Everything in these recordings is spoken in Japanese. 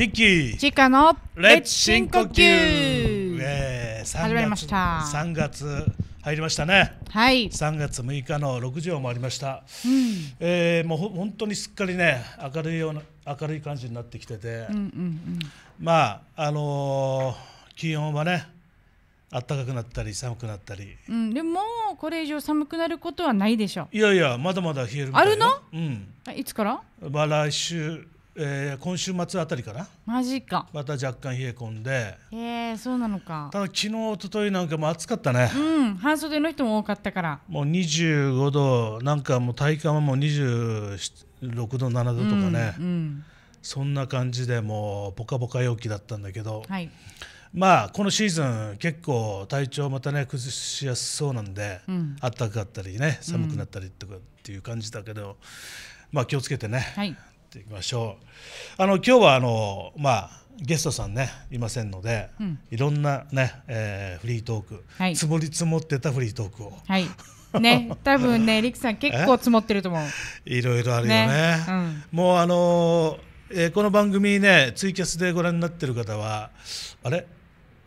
リッキーチカのレッツ深呼吸、始まりました3月入りましたねはい3月6日の6時を回りました、うん、えー、もう本当にすっかりね明るいような明るい感じになってきてて、うんうんうん、まああのー、気温はね暖かくなったり寒くなったり、うん、でもこれ以上寒くなることはないでしょいやいやまだまだ冷えるあるの、うん、いつから、まあ、来週えー、今週末あたりかなマジかまた若干冷え込んでへえそうなのかただ昨日一昨日なんかも暑かったねうん半袖の人も多かったからもう25度なんかもう体感はもう26度7度とかね、うんうん、そんな感じでもうぽかぽか陽気だったんだけど、はい、まあこのシーズン結構体調またね崩しやすそうなんで、うん、暖かかったりね寒くなったりとかっていう感じだけど、まあ気をつけてね、はいっていきましょうあの今日はあのまあゲストさんねいませんので、うん、いろんなね、えー、フリートーク、はい、積もり積もってたフリートークを、はい、ね多分ねりく さん結構積もってると思ういろいろあるよね、ねうん、もうあのー、えー、この番組ねツイキャスでご覧になってる方はあれ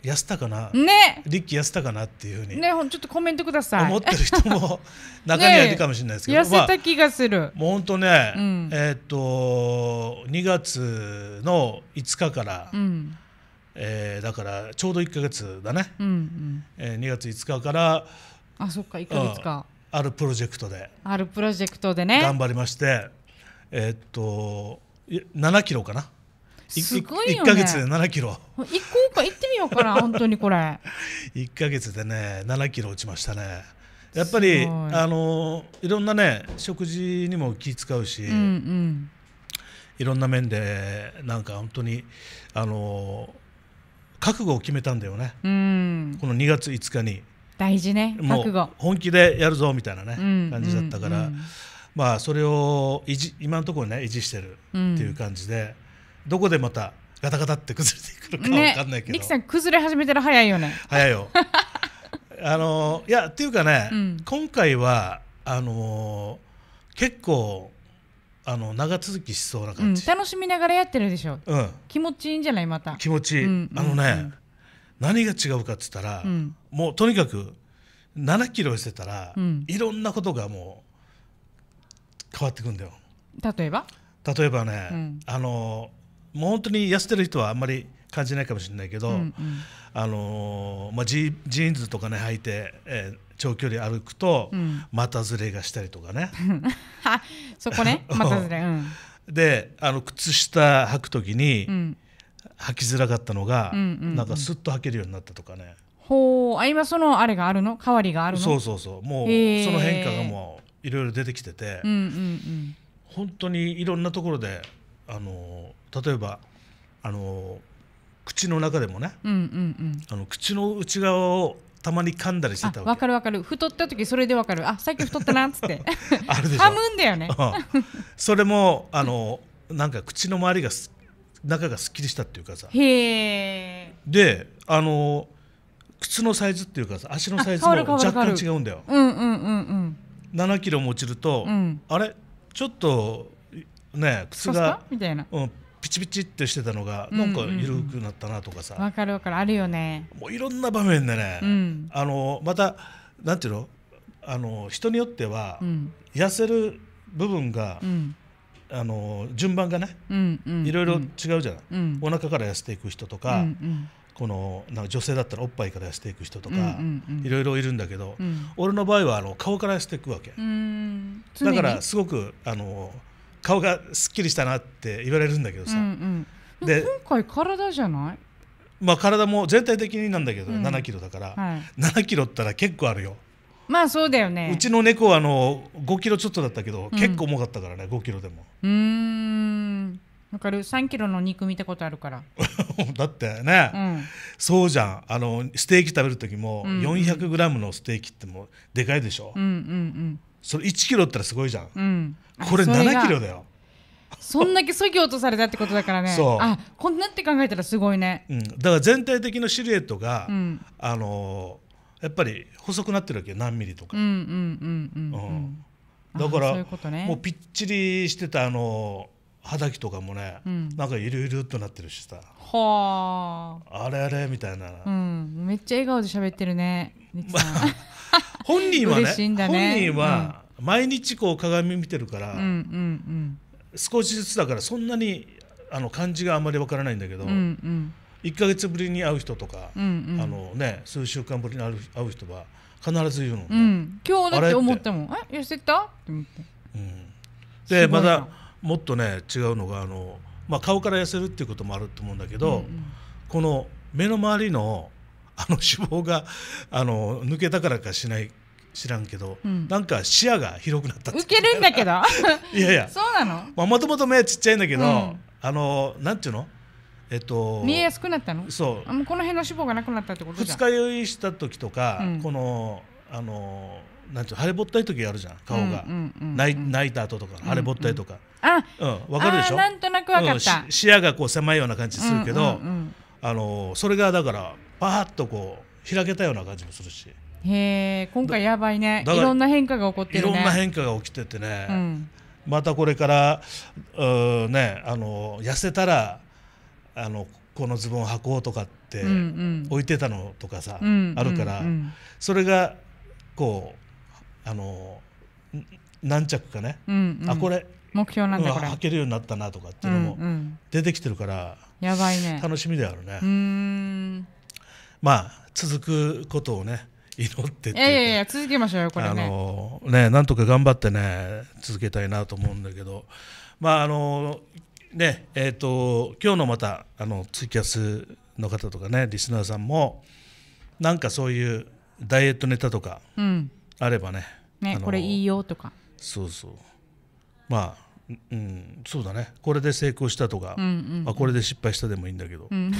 痩せたかな、ね、リッキー痩せたかなっていうふうに、ね、ちょっとコメントください思ってる人も 中にはいるかもしれないですけど、ね、痩せた気がする、まあ、もう本当ね、うん、えっ、と2月の5日から、うん、えー、だからちょうど1か月だね、うんうん、えー、2月5日からあそっか1か月か、うあるプロジェクトであるプロジェクトでね頑張りましてえっ、と7キロかなすごいよ、ね、1か月で7キロ行こうか行ってみようかな 本当にこれ1か月でね7キロ落ちましたねやっぱりあのいろんなね食事にも気使うし、うんうん、いろんな面でなんか本当にあの覚悟を決めたんだよね、うん、この2月5日に大事ね覚悟本気でやるぞみたいなね、うん、感じだったから、うんうん、まあそれを維持今のところね維持してるっていう感じで、どこでまたガタガタって崩れていくのか分かんないけど、ね、キさん崩れ始めたら早いよね早いよ あのいやっていうかね、うん、今回はあの結構あの長続きしそうな感じ、うん、楽しみながらやってるでしょ、うん、気持ちいいんじゃないまた気持ちいい、うんうん、あのね、何が違うかっつったら、もうとにかく7キロ痩せたら、いろんなことがもう変わってくんだよ例えば例えばね、あのもう本当に痩せてる人はあんまり感じないかもしれないけど、うんうん、あのまあジ、ジーンズとかね履いて、えー、長距離歩くと、股ずれがしたりとかね そこね 股ずれ、うん、であの靴下履く時に、うん、履きづらかったのが、うんうんうん、なんかスッと履けるようになったとかねほうあ今そのあれがあるの変わりがあるのそうそうそうもう、その変化がもういろいろ出てきてて、うんうんうん、本当にいろんなところであの例えばあの口の中でもね、うんうんうん、あの口の内側をたまに噛んだりしてたわけわかるわかる太った時それでわかるあさっき太ったなっつってあるでしょ噛むんだよね、うん、それもあのなんか口の周りが中がすっきりしたっていうかさへであの靴のサイズっていうかさ足のサイズも若干違うんだよ、うんうんうんうん、7キロも落ちると、うん、あれちょっとね靴がみたいな、うん、ピチピチってしてたのがなんか緩くなったなとかさわ、かるわかるあるよねもういろんな場面でね、うん、あのまたなんていうのあの人によっては、うん、痩せる部分が、うん、あの順番がね、いろいろ違うじゃない、うん、お腹から痩せていく人とか、うんうんこのなんか女性だったらおっぱいから痩せていく人とかいろいろいるんだけど、うん、俺の場合はあの顔から痩せていくわけだからすごくあの顔がすっきりしたなって言われるんだけどさ、うんうん、で今回体じゃないまあ体も全体的になんだけど、うん、7キロだから、はい、7キロったら結構あるよまあそうだよねうちの猫はあの5キロちょっとだったけど、うん、結構重かったからね5キロでもうんわかる3キロの肉見たことあるから だってね、うん、そうじゃんあのステーキ食べる時も4 0 0ムのステーキってもでかいでしょ、うんうんうんその1キロったらすごいじゃん、うん、これ7キロだよそんだけそぎ落とされたってことだからねあこんなって考えたらすごいね、うん、だから全体的なシルエットが、うん、あのー、やっぱり細くなってるわけよ何ミリとかだから、ね、もうぴっちりしてたあのー、肌着とかもね、うん、なんかゆるゆるっとなってるしさはああれあれみたいな、うん、めっちゃ笑顔で喋ってるねまあ 本人はね、ね、本人は毎日こう鏡見てるから、うんうんうん少しずつだからそんなにあの感じがあんまりわからないんだけど、う、うん、1か月ぶりに会う人とか、うんうん、あのね、数週間ぶりに会う人は必ず言うの、ね、うん、今日だって思ってもえ痩せた?」って思って、うん、でまだもっとね違うのがあの、まあ、顔から痩せるっていうこともあると思うんだけど、うんうん、この目の周りのあの脂肪があの抜けたからかしない知らんけど、うん、なんか視野が広くなったっ受けるんだけど いやいやそうなの、まあ、もともと目ちっちゃいんだけど、うん、あのなんていうのえっと、見えやすくなったのそうあもうこの辺の脂肪がなくなったってことじ二日酔いした時とか、うん、このあのなんていう腫れぼったい時あるじゃん顔が、うん泣いた後とか腫れぼったいとか、うんうん、あ、うん、わかるでしょなんとなくわかった、視野がこう狭いような感じするけど、うんうんうん、あのそれがだからパーッとこう開けたような感じもするしへえ今回やばいねいろんな変化が起こってるねいろんな変化が起きててね、うん、またこれからうねあの痩せたらあのこのズボン履こうとかって置いてたのとかさ、うんうん、あるから、うんうんうん、それがこうあの何着かね、うんうん、あこれ目標なんだこれ履けるようになったなとかっていうのも出てきてるから、うんうん、やばいね楽しみであるね。うーんまあ、続くことをね祈ってっていやいや続けましょうよこれねあのねなんとか頑張ってね続けたいなと思うんだけどまああのねえっ、ー、と今日のまたあのツイキャスの方とかねリスナーさんもなんかそういうダイエットネタとかあればねうん、ねこれいいよとかそうそうまあうん、そうだねこれで成功したとか、うんうん、あこれで失敗したでもいいんだけど、うん、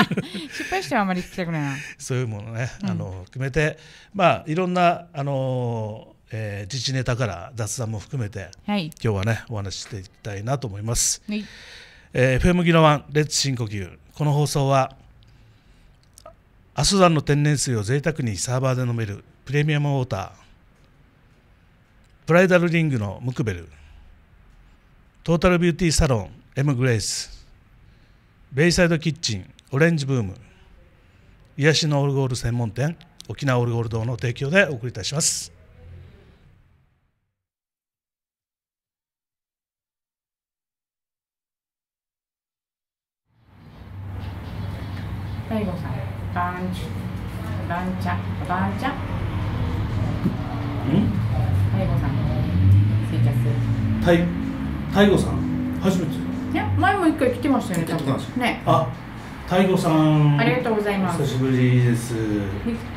失敗してはあまり聞きたくないなそういうものね、あの含めてまあいろんなあのえー、自治ネタから雑談も含めて、はい、今日はねお話ししていきたいなと思います、はいえー、FM ギノワンレッツ深呼吸この放送は阿蘇山の天然水を贅沢にサーバーで飲めるプレミアムウォータープライダルリングのムクベルトータルビューティーサロン M グレイスベイサイドキッチンオレンジブーム癒しのオルゴール専門店沖縄オルゴール堂の提供でお送りいたします。さん、バンチバンチャ、バンチャ。ん？さん、スイキャス。はい。太吾さん初めていや前も一回来てましたよね多たねあ太吾さんありがとうございます久しぶりです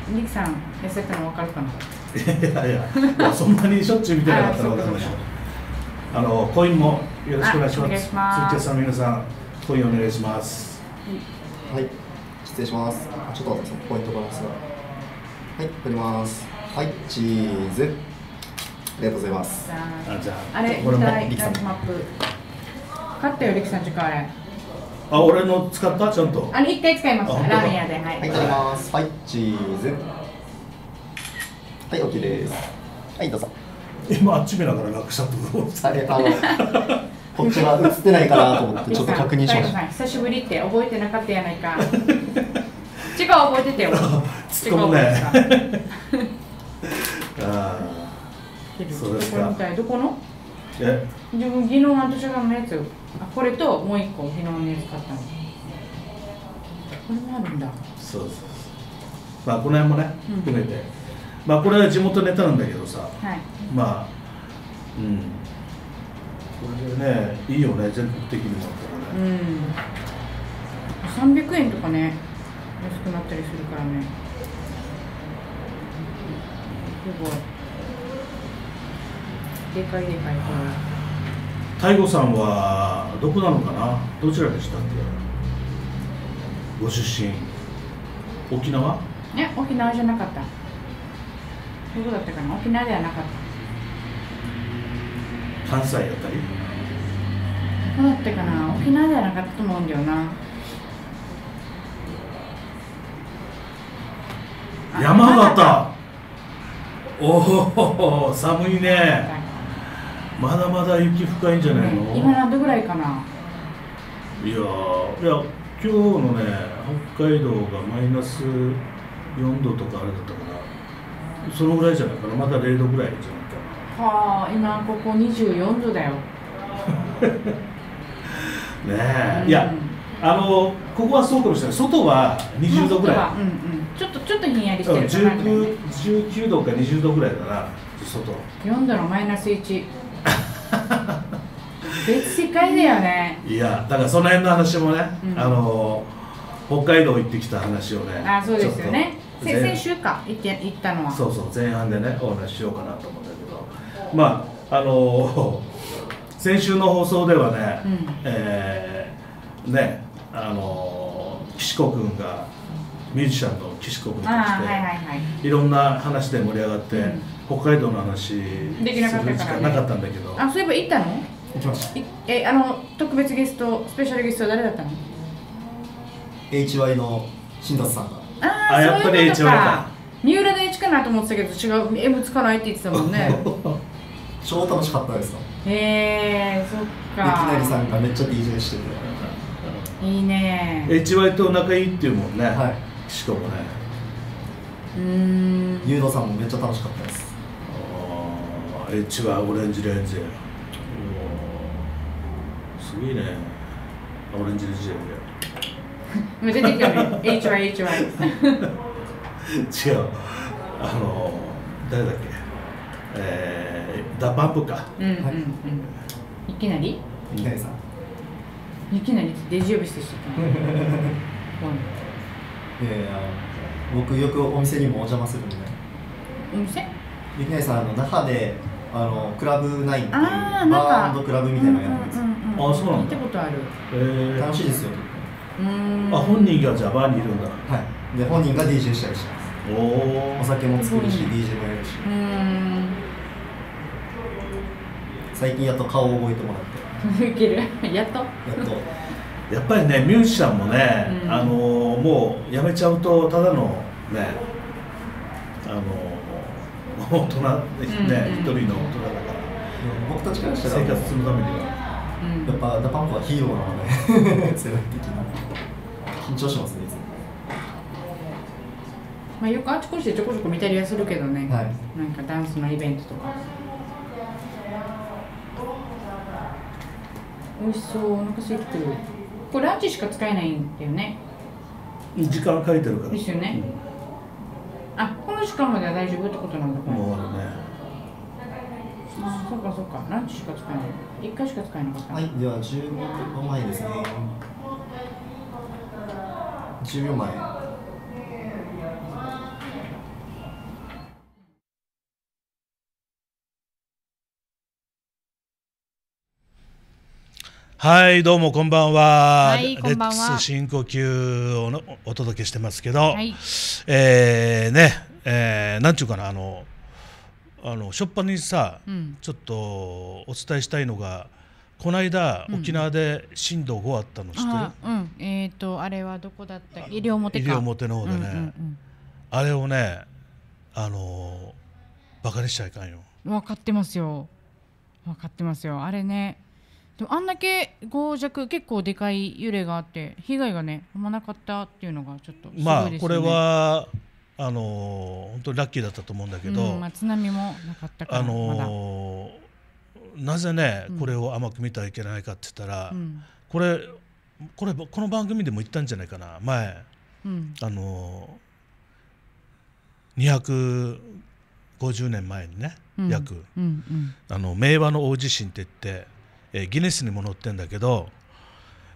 りきさん痩せたの分かるかな いやいやそんなにしょっちゅう見てなかったのであのコインもよろしくお願いしますツイさん皆さんコインお願いしますはい、失礼しますちょっとポイントからですがはい取りますはいチーズありがとうございますあじゃあ、れこれもリキさんマップ勝ったよリキさん時間あれあ、俺の使ったちゃんとあの一回使いましたラーメン屋ではいはい、いたきますはい、チーズはい、OK ですはい、どうぞ今あっち目だから楽したってとあれ、あのこっちは映ってないかなと思って ちょっと確認しました久しぶりって覚えてなかったやないか違う覚えててよ違う 覚えてたってるそうですこれみたいどこのえ自分技能半年間のやつあこれともう一個昨日のやつ買ったのこれもあるんだそうそうそうまあこの辺もね含めて、うん、まあこれは地元ネタなんだけどさ、はい、まあうんこれでねいいよね全国的にもあっうん300円とかね安くなったりするからねすごいでかいでかい太悟さんはどこなのかなどちらでしたっけご出身沖縄ね沖縄じゃなかったどこだったかな沖縄ではなかった関西だったりどうだったかな沖縄ではなかったと思うんだよな山形おお寒いねまだまだ雪深いんじゃないの、ね、今何度ぐらいかないやいや今日のね北海道がマイナス4度とかあれだったからそのぐらいじゃないかなまだ0度ぐらいじゃないかなはあ今ここ24度だよ ねえ、うん、いやあのここはそうかもしれない外は20度ぐらい、うんうん、ちょっとちょっとひんやりしてるかな、ね、19度か20度ぐらいだな外4度のマイナス1別世界だよねいやだからその辺の話もね、うん、あの北海道行ってきた話をねあそうですよね先週か行って行ったのはそうそう前半でねお話ししようかなと思うんだけどまああの 先週の放送ではね、うん、えー、ねあの岸子君がミュージシャンの岸子君として、はいはいはい、いろんな話で盛り上がって、うん北海道の話する時間なかったんだけど、あそういえば行ったの行きましたえあの特別ゲストスペシャルゲスト誰だったの HY の新達さんがあやっぱり HY か三浦の H かなと思ってたけど違う M つかないって言ってたもんね超楽しかったですへえー、そっかいきなりさんがめっちゃ DJ してていいね HY と仲いいっていうもんねはいしかもねうんゆうのさんもめっちゃ楽しかったですチはオレンジレンジすごいねオレンジレンジてき h h 違うあの誰だっけえー、ダパンプか、いきなりいきなりさんいきなりデジしてしったいやいや僕よくお店にもお邪魔するんでお店いきなりさんあの那覇であのクラブナインっていうバークラブみたいなやつ、てんですうんうん、あそうなんだことある、えー、楽しいですよあ本人がじゃバーにいるんだはいで本人が DJ したりしますおお酒も作るし DJ もやるし最近やっと顔を覚えてもらっていける やっとやっとやっぱりねミュージシャンもね、あのもうやめちゃうとただのねあの大人ですね、一、うんうん、人の大人だから、僕たちからしたら生活するためには、うん、やっぱダパンプはヒーローなので、世代的な緊張しますねいつも。まあ、よくあちこちでちょこちょこ見たりはするけどね、はい、なんかダンスのイベントとか美味しそうお腹すいてるこれランチしか使えないんだよね時間書いてるからですよね、うんあこの時間までは大丈夫ってことなんだかもう終わるねあそうかそうかランチしか使えない一回しか使えなかったはいでは十5分前ですね十0秒前はいどうもこんばんは。はいこんばんは。深呼吸をのお届けしてますけど、はい、えー、ね、えー、なんちゅうかなあのあの初っ端にさ、うん、ちょっとお伝えしたいのが。この間、うん、沖縄で震度5あったの知ってる、うん、えっ、ー、とあれはどこだった西表か西表の方でね、うんうんうん、あれをねあのバカにしちゃいかんよ分かってますよ分かってますよあれねでもあんだけ強弱結構でかい揺れがあって被害がねあんまなかったっていうのがちょっとすごいですね。まあこれはあのー、本当にラッキーだったと思うんだけど、うんまあ、津波もなかったから、あのー、なぜね、これを甘く見てはいけないかって言ったら、うん、これこれこの番組でも言ったんじゃないかな前、あのー、250年前にね、約、うんうん、あの明和の大地震って言ってえー、ギネスにも載ってんだけど、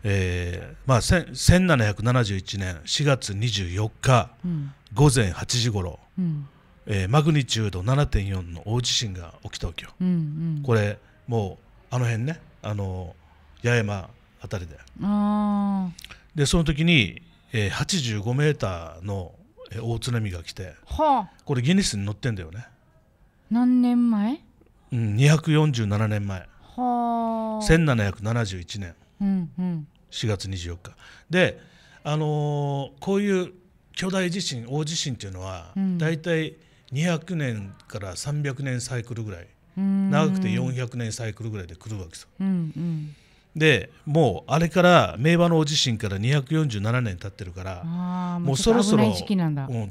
えーまあ、1771年4月24日、午前8時ごろ、うん、えー、マグニチュード7.4の大地震が起きたわけよ、うんうん、これもうあの辺ねあの八重山あたりででその時に、えー、85メーターの大津波が来て、はあ、これギネスに載ってんだよね何年前、うん、247年前1771年、うんうん、4月24日で、あのー、こういう巨大地震大地震っていうのは、うん、大体200年から300年サイクルぐらい長くて400年サイクルぐらいで来るわけですうんうんでもうあれから名場の大地震から247年経ってるからもうそろそろ、うん、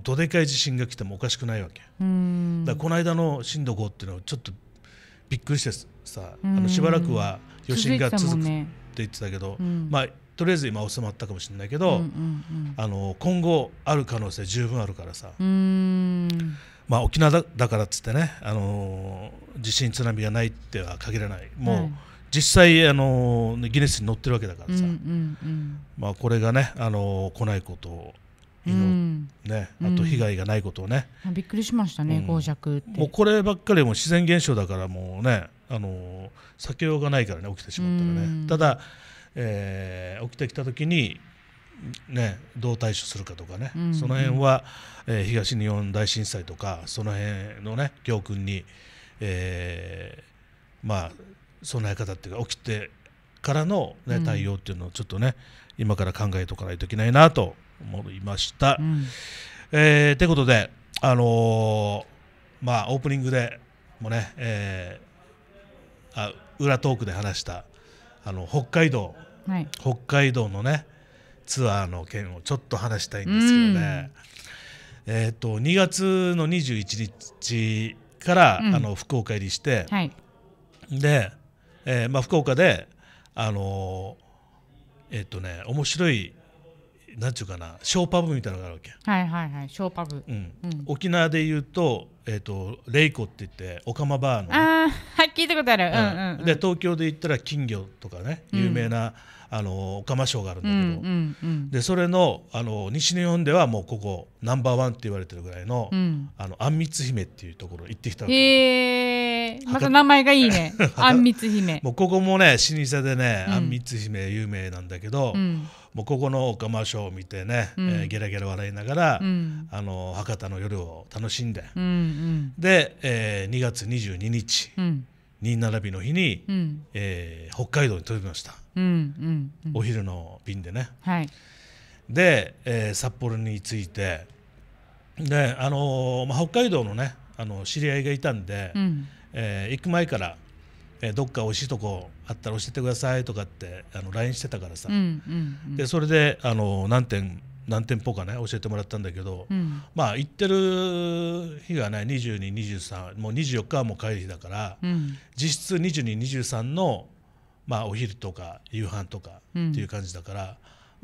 どでかい地震が来てもおかしくないわけだこの間の震度5っていうのはちょっとびっくりしてさ、あのしばらくは余震が続くって言ってたけど、まあとりあえず今収まったかもしれないけど、あの今後ある可能性十分あるからさまあ、沖縄だからっつってね、あの地震津波がないっては限らないもう、実際、あのギネスに載ってるわけだからさ、まあ、これがね、あの来ないことを祈っね、あと被害がないことをね、びっくりしましたね、うん、もうこればっかりも自然現象だからもうねあの避けようがないからね起きてしまったらね、ただ、えー、起きてきた時にね、どう対処するかとかね、うん、その辺は、えー、東日本大震災とかその辺のね教訓に、えー、まあ備え方っていうか起きてからの、ね、対応っていうのをちょっとね、うん、今から考えておかないといけないなと思いました。と、うん、えー、いうことで、あのー、まあ、オープニングでもね、えー、あ裏トークで話したあの北海道、はい、北海道のねツアーの件をちょっと話したいんですけどね、えーと、と2月の21日から、うん、あの福岡入りして、はい、で、えーまあ、福岡で、あのー、えっ、ー、とね面白いなんちゅうかなショーパブみたいなのがあるわけはいはいはいショーパブ、うんうん、沖縄で言うと,、えーと、レイコって言ってオカマバーの、ね、ああはい聞いたことある、うん、で東京で言ったら金魚とかね有名な、あのオカマショーがあるんだけど、うんうんうん、でそれのあの西日本ではもうここナンバーワンって言われてるぐらいの,、あのあんみつ姫っていうところ行ってきたわけへえまた名前がいいね あんみつ姫もうここもね老舗でねあんみつ姫有名なんだけど、うんもうここのオカマショーを見てね、うん、えー、ゲラゲラ笑いながら、うん、あの博多の夜を楽しんで、うんうん、で、えー、2月22日、うん、新並びの日に、うん、えー、北海道に飛びました、うんうんうん、お昼の便でね。はい、で、えー、札幌に着いてで、あのー、まあ、北海道のねあの知り合いがいたんで、うん、えー、行く前からえー、どっか美味しいとこあったら教えてくださいとかってあの LINE してたからさ、うんうん、でそれであの何店何店舗かね教えてもらったんだけど、うん、まあ行ってる日がね2223もう24日はもう帰る日だから、うん、実質2223の、まあ、お昼とか夕飯とかっていう感じだから、うん、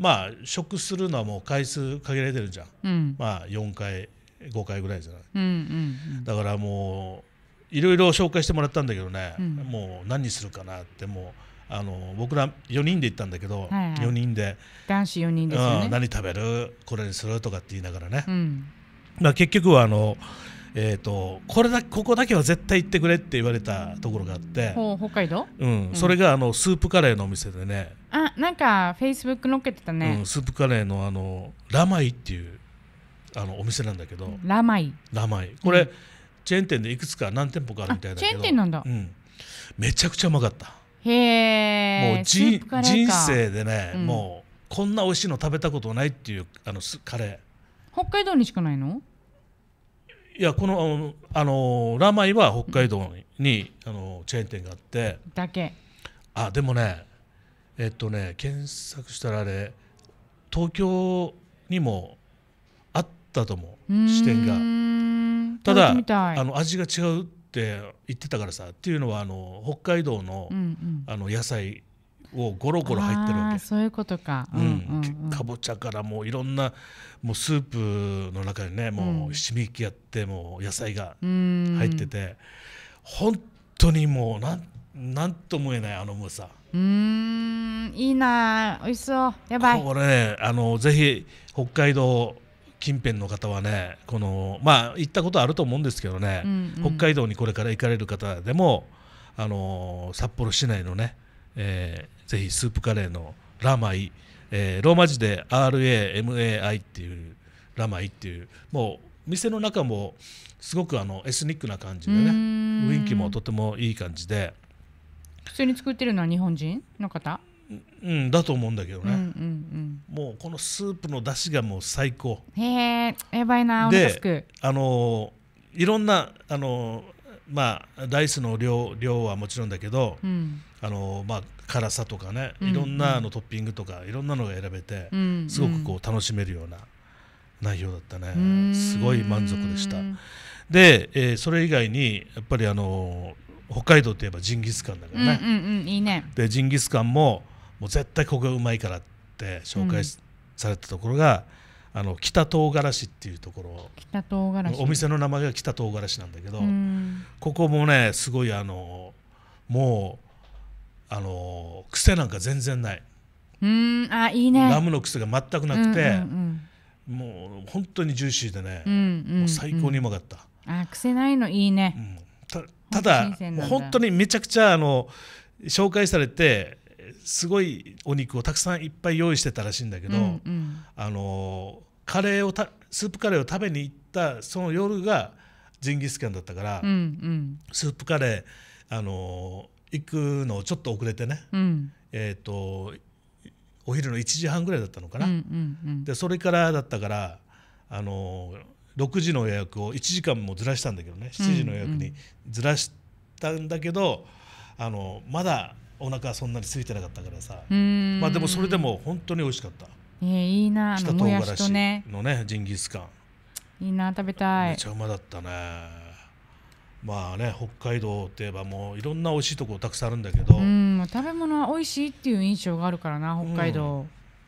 まあ食するのはもう回数限られてるじゃん、まあ4回5回ぐらいじゃない、うんうんうん、だからもういろいろ紹介してもらったんだけどね、うん、もう何にするかなってもうあの僕ら4人で行ったんだけど、はいはい、4人で男子4人ですよ、ねうん、何食べるこれにするとかって言いながらね、うん、まあ、結局はあの、えーと、これだここだけは絶対行ってくれって言われたところがあってう北海道、うん、それがあのスープカレーのお店でねあなんかフェイスブック載っけてたね、スープカレーのあのラマイっていうあのお店なんだけどラマイラマイこれ、チェーン店でいくつか何店舗かあるみたいだけどチェーン店なんだ、うん、めちゃくちゃうまかったへえもうじ人生でね、うん、もうこんな美味しいの食べたことないっていうあのカレー北海道にしかないのいやこのあのラーマイは北海道に、うん、あのチェーン店があってだけあでもねえっとね検索したらあれ東京にもあったと思う視点がただあの味が違うって言ってたからさっていうのはあの北海道のうんうん、あの野菜をゴロゴロ入ってるわけそういうことか、うんうん、かぼちゃからもういろんなもうスープの中にねもうしみきやってもう野菜が入ってて本当にもうなんなんとも言えないあの重さうんいいな美味しそうやばいこれねあのぜひ北海道近辺の方はねこの、まあ、行ったことあると思うんですけどね、うんうん、北海道にこれから行かれる方でもあの札幌市内のね、えー、ぜひスープカレーのラマイ、えー、ローマ字で RAMAI っていうラマイっていうもう店の中もすごくあのエスニックな感じでね雰囲気もとてもいい感じで普通に作ってるのは日本人の方うん、だと思うんだけどね、うんうんうん、もうこのスープの出汁がもう最高へえやばいなくあのいろんなあのまあダイスの量量はもちろんだけど、うん、あのまあ辛さとかねいろんなあのトッピングとかいろんなのが選べて、うんうん、すごくこう楽しめるような内容だったねすごい満足でしたで、えー、それ以外にやっぱりあの北海道といえばジンギスカンだからね、うんうんうん、いいねでジンギスカンももう絶対ここがうまいからって紹介されたところが、うん、あの北唐辛子っていうところ北唐辛子お店の名前が北唐辛子なんだけど、うん、ここもねすごいあのもうあの癖なんか全然ない。うんあいいね、ラムの癖が全くなくて、うんうんうん、もう本当にジューシーでね、うんうんうん、もう最高にうまかった。あ癖ないのいいね、うん、ただ本当にめちゃくちゃあの紹介されてすごいお肉をたくさんいっぱい用意してたらしいんだけど、うんうん、あのカレーをスープカレーを食べに行ったその夜がジンギスカンだったから、うんうん、スープカレーあの行くのちょっと遅れてね、うん、えっ、ー、とお昼の1時半ぐらいだったのかな、うんうんうん、でそれからだったからあの6時の予約を1時間もずらしたんだけどね7時の予約にずらしたんだけど、うんうん、あのまだお腹そんなに空いてなかったからさまあでもそれでも本当に美味しかったえー、いいな北唐辛子のねジンギスカンいいな食べたいめちゃうまだったねまあね北海道っていえばもういろんな美味しいとこたくさんあるんだけどうん食べ物は美味しいっていう印象があるからな北海道、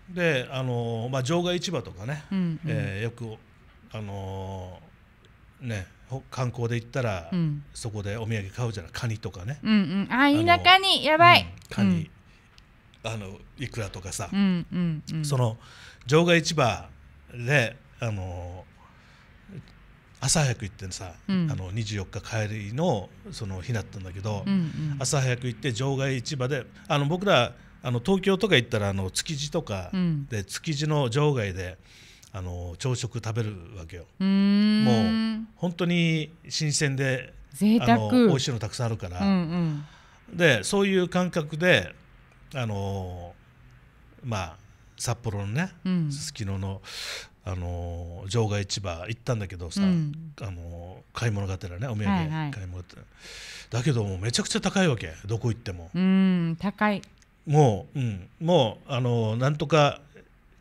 うん、であのまあ場外市場とかね、うんうん、えー、よくあのー、ね観光で行ったら、うん、そこでお土産買うじゃないカニとかね、うんうん、あ田舎にやばい、うん、カニ、うん、あのいくらとかさ、うんうんうん、その場外市場であの朝早く行ってさ、うん、あの24日帰りのその日だったんだけど、うんうん、朝早く行って場外市場であの僕らあの東京とか行ったらあの築地とかで、築地の場外で。あの朝食食べるわけよもう本当に新鮮で贅沢あの美味しいのたくさんあるから、うんうん、でそういう感覚であのまあ札幌のねすすきののあの場外市場行ったんだけどさ、うん、あの買い物がてらねお土産、買い物がてらだけどもめちゃくちゃ高いわけどこ行ってもうん高いもう、うん、もうあのなんとか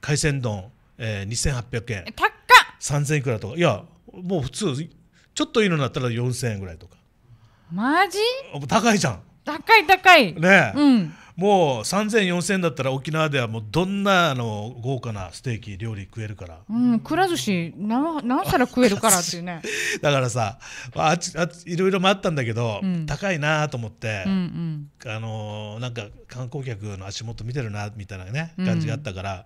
海鮮丼えー、2800円高っ3000いくらとかいやもう普通ちょっといいのになったら4000円ぐらいとかマジ高いじゃん高い高いねえ、うん、もう30004000円だったら沖縄ではもうどんなあの豪華なステーキ料理食えるからうんくら寿司何何皿食えるからっていうね だからさ、あ、あちあいろいろ回ったんだけど、うん、高いなと思って、うんうん、あのー、なんか観光客の足元見てるなみたいなね感じがあったから、うん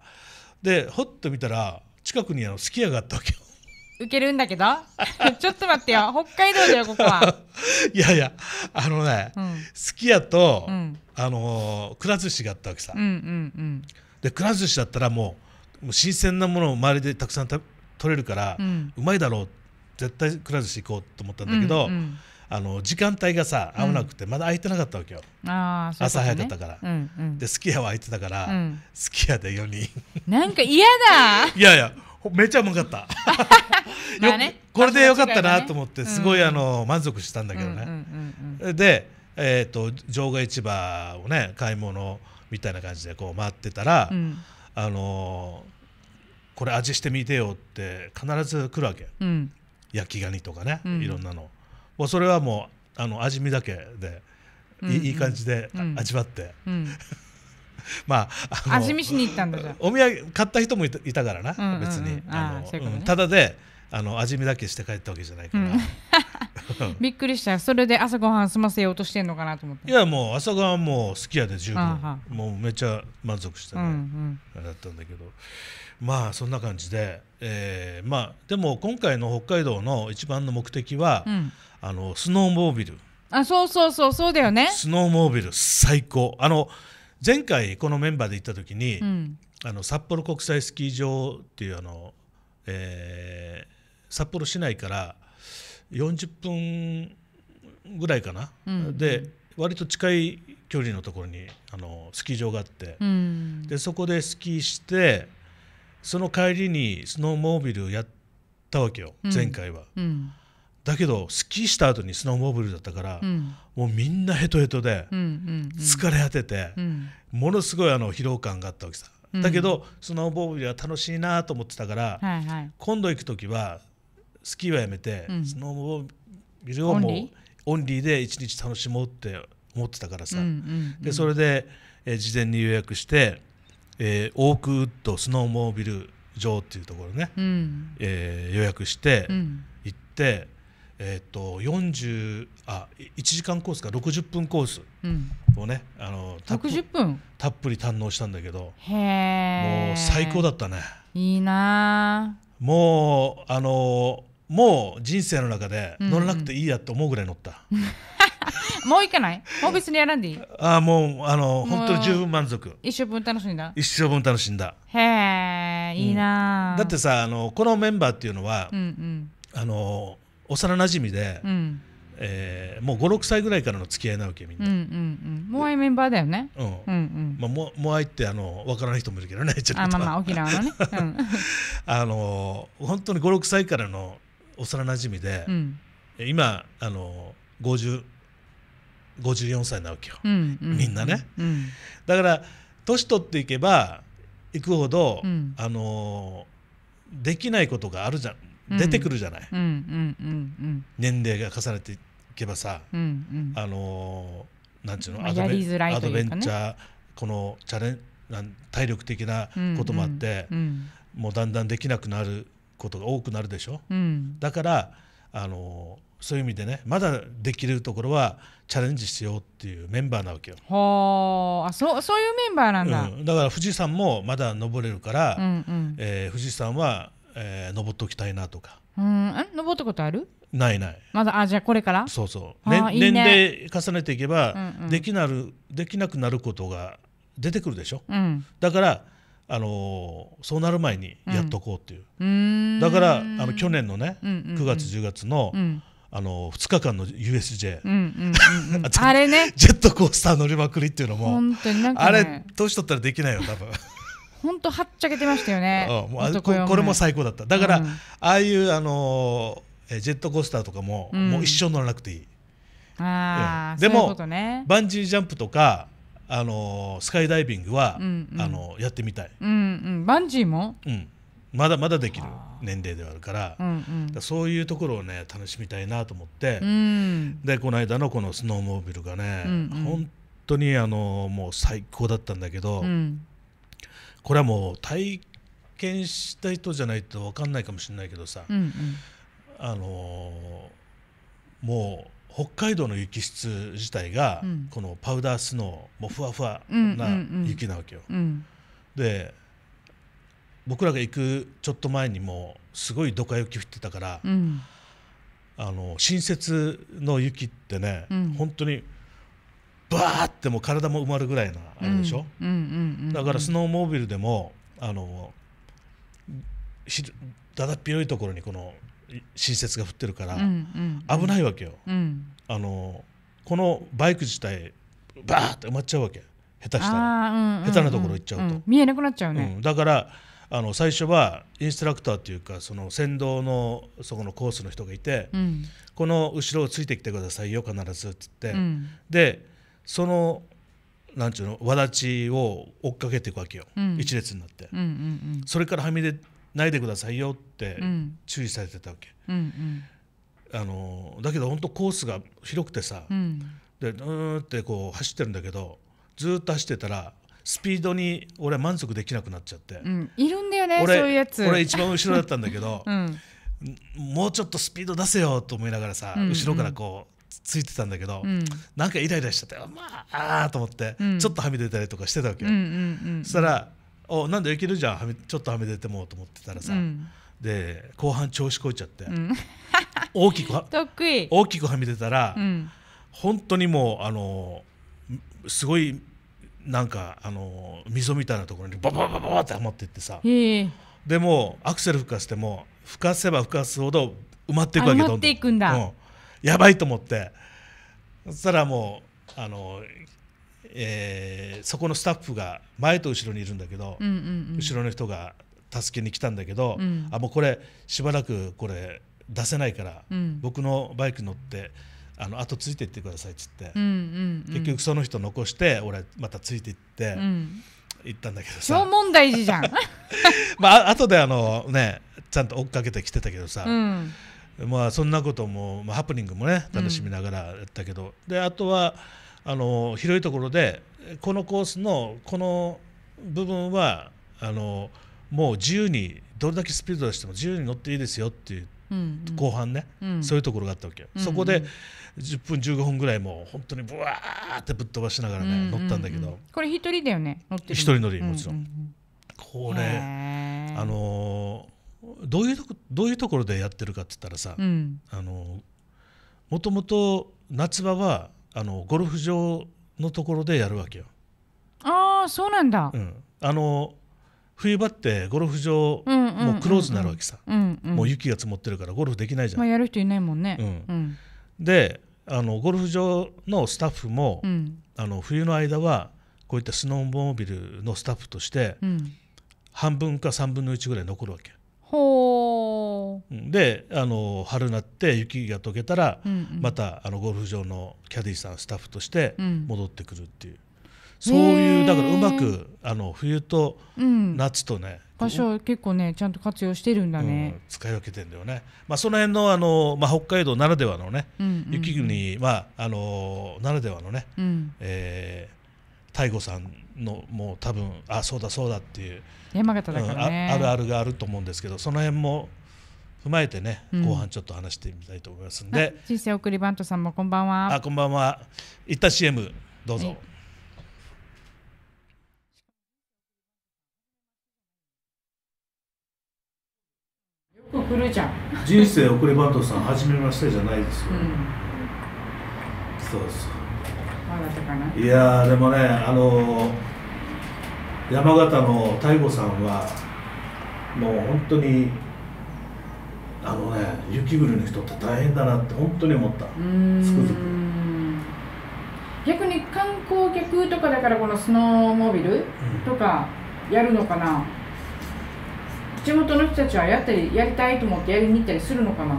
でほっと見たら近くにあのすき家があったわけよ受けるんだけど ちょっと待ってよ北海道だよここは いやいやあのね、すき家と、うん、あのー、くら寿司があったわけさ、うんうんうん、でくら寿司だったらもうもう新鮮なものを周りでたくさん取れるから、うん、まいだろう絶対くら寿司行こうと思ったんだけど、うんうんあの時間帯がさ合わなくて、まだ空いてなかったわけよ、うん、あそう、ね、朝早かったから、うんうん、でスキヤは空いてたから、うん、スキヤで4人なんか嫌だ いやいやめちゃうまかった まあ、ね、これでよかったなと思って、ね、すごいあの満足したんだけどね、うんうんうんうん、で、えーと、場外市場をね買い物みたいな感じでこう回ってたら、うん、あのー、これ味してみてよって必ず来るわけ、うん、焼きガニとかね、いろんなの。もうそれはもうあの味見だけで、うんうん、いい感じで、味わって、うん、まああ味見しに行ったんだじゃお土産買った人もいたいたからな、うんうん、別にただであの味見だけして帰ったわけじゃないから、びっくりしたそれで朝ごはん済ませようとしてんのかなと思っていやもう朝ごはんも好きやで十分もうめっちゃ満足してね、うんうん、だったんだけどまあそんな感じで、えー、まあでも今回の北海道の一番の目的は、うん、あのスノーモービルあそうそうそうそうだよねスノーモービル最高あの前回このメンバーで行った時に、うん、あの札幌国際スキー場っていうあの、えー、札幌市内から40分ぐらいかな、うん、で割と近い距離のところにあのスキー場があって、うん、でそこでスキーしてその帰りにスノーモービルやったわけよ前回は。うんだけどスキーした後にスノーモーブルだったから、うん、もうみんなヘトヘトで疲れ果てて、ものすごいあの疲労感があったわけさ、うん、だけどスノーモーブルは楽しいなと思ってたから、はいはい、今度行く時はスキーはやめて、うん、スノーモービルをもうオンリーで一日楽しもうって思ってたからさ、でそれで、えー、事前に予約して、えー、オークウッドスノーモービル場っていうところね、うん、えー、予約して、行って。えーと、40あ1時間コースか60分コースをね、うん、あのたっ分たっぷり堪能したんだけどもう最高だったねいいなもうあのもう人生の中で乗らなくていいやと思うぐらい乗った、うんうん、もう行かないもう別にやらんでいいあもうあの本当に十分満足一生分楽しんだ一生分楽しんだへえいいな、うん、だってさあのこのメンバーっていうのは、うんうん、あの幼馴染で、うん、えー、もう56歳ぐらいからの付き合いなわけみんな、うんうんうん、モアイメンバーだよね、うんうんうんまあ、モモアイってあの分からない人もいるけどねちょっとあまあまあ沖縄のね、うん、あの本当に56歳からの幼馴染で、うん、今あの50 54歳なわけよ、うんうん、みんなね、うんうん、だから年取っていけばいくほど、うん、あのできないことがあるじゃん出てくるじゃない、うううんんん年齢が重ねていけばさ、うんうん、あのなんちゅうのアドベンチャーこのチャレンなん体力的なこともあって、うんもうだんだんできなくなることが多くなるでしょ、うん、だからあのそういう意味でねまだできるところはチャレンジしようっていうメンバーなわけよ。はあそそういうメンバーなんだ、うん、だから富士山もまだ登れるから、うんうん、えー、富士山はえー、登っておきたいなとかうん登ったことあるないないまだあじゃあこれからそうそう、ね、いいね、年齢重ねていけば、うんうん、できなるできなくなることが出てくるでしょ、うん、だからあのー、そうなる前にやっとこうっていう、うん、だからあの去年のね、うんうんうん、9月10月の、うんあの2日間の USJ、うんうんうん、あれねジェットコースター乗りまくりっていうのも、本当にね、あれ年取ったらできないよ多分本当はっちゃけてましたよね、うん、これも最高だっただから、うん、ああいうあのジェットコースターとかも、うん、もう一生乗らなくていい、あでもバンジージャンプとかあのスカイダイビングは、うんうん、あのやってみたい、うんうん、バンジーも、うん、まだまだできる年齢ではあるからうんうん、らそういうところをね楽しみたいなと思って、うん、でこの間のこのスノーモービルがね、うんうん、本当にあのもう最高だったんだけど、うこれはもう体験した人じゃないと分かんないかもしれないけどさ、うんうん、あのもう北海道の雪質自体が、うん、このパウダースノーもうふわふわな雪なわけよ。うんうんうん、で僕らが行くちょっと前にもすごいどか雪降ってたから、うん、あの新雪の雪ってね、うん、本当にバーってもう体も埋まるぐらいのあれでしょ、だからスノーモービルでもあのだだっ広いところにこの新雪が降ってるから危ないわけよ、あのこのバイク自体バーって埋まっちゃうわけ下手したら、うんうん、下手なところ行っちゃうと、うん、見えなくなっちゃうね、だからあの最初はインストラクターっていうかその先導のそこのコースの人がいて、この後ろをついてきてくださいよ必ずっつって、でそのなんちゅうの輪立ちを追っかけていくわけよ、うん、一列になって、うんうんうん、それからはみ出ないでくださいよって注意されてたわけ、うんうん、あのだけど本当コースが広くてさ、うん、でうんってこう走ってるんだけどずっと走ってたらスピードに俺は満足できなくなっちゃって、うん、いるんだよね俺そういうやつ俺一番後ろだったんだけど、うん、もうちょっとスピード出せよと思いながらさ、うんうん、後ろからこついてたんだけど、うん、なんかイライラしちゃってまああと思って、うん、ちょっとはみ出たりとかしてたわけよ、うんうんうん、そしたら「おなんでいけるじゃんはみちょっとはみ出ても」う」と思ってたらさ、うん、で後半調子こいちゃって、大きく大きくはみ出たら、うん、本当にもうあのすごいなんかあの溝みたいなところにバババババってはまっていってさ、えー、でもアクセル吹かせても吹かせば吹かすほど埋まっていくわけどんどん。埋まっていくんだ、うんやばいと思ってそしたらもうあの、えー、そこのスタッフが前と後ろにいるんだけど、うんうんうん、後ろの人が助けに来たんだけど、うん、あもうこれしばらくこれ出せないから、うん、僕のバイク乗ってあの後ついていってくださいっつって、うんうんうん、結局その人残して俺またついていって。行ったんだけどさ超問題児じゃん まあ後であのねちゃんと追っかけてきてたけどさ、うまあ、そんなことも、まあ、ハプニングもね楽しみながらやったけど、うん、であとはあの広いところでこのコースのこの部分はあのもう自由にどれだけスピード出しても自由に乗っていいですよっていう、うんうん、後半ね、うん、そういうところがあったわけうんうん、そこで10分15分ぐらいもう本当にぶわーってぶっ飛ばしながらね、うんうんうん、乗ったんだけどこれ一人だよね乗って一人乗りもちろん、んうんうん、これあのーどういうとこどういうところでやってるかって言ったらさ、うん、あのもともと夏場はあのゴルフ場のところでやるわけよ。ああそうなんだ、うん、あの冬場ってゴルフ場もうクローズになるわけさ、もう雪が積もってるからゴルフできないじゃん、まあ、やる人いないもんね、うん、であのゴルフ場のスタッフも、うん、あの冬の間はこういったスノーモービルのスタッフとして、半分か3分の1ぐらい残るわけであの春になって雪が解けたら、うんうん、またあのゴルフ場のキャディーさんスタッフとして戻ってくるっていう、うん、そういうだからうまくあの冬と夏とね、うん、場所結構ねちゃんと活用してるんだね、うん、使い分けてんだよね、まあ、その辺のあの、まあ、北海道ならではのね、うんうん、雪国、まあ、あのならではのね、うん、えー大悟さんのもう多分あそうだそうだっていう山形だから、ねうん、あるあるがあると思うんですけどその辺も踏まえてね、うん、後半ちょっと話してみたいと思いますんで人生送りバントさんもこんばんはあこんばんは一旦 CM どうぞ、はい、よく来るじゃん人生遅れバントさん初めましてじゃないですよ、うん、そうですいやでもねあのー、山形の大悟さんはもう本当にあのね雪国の人って大変だなって本当に思ったつくづく逆に観光客とかだからこのスノーモービルとかやるのかな、うん、地元の人たちはやったりやりたいと思ってやりに行ったりするのかな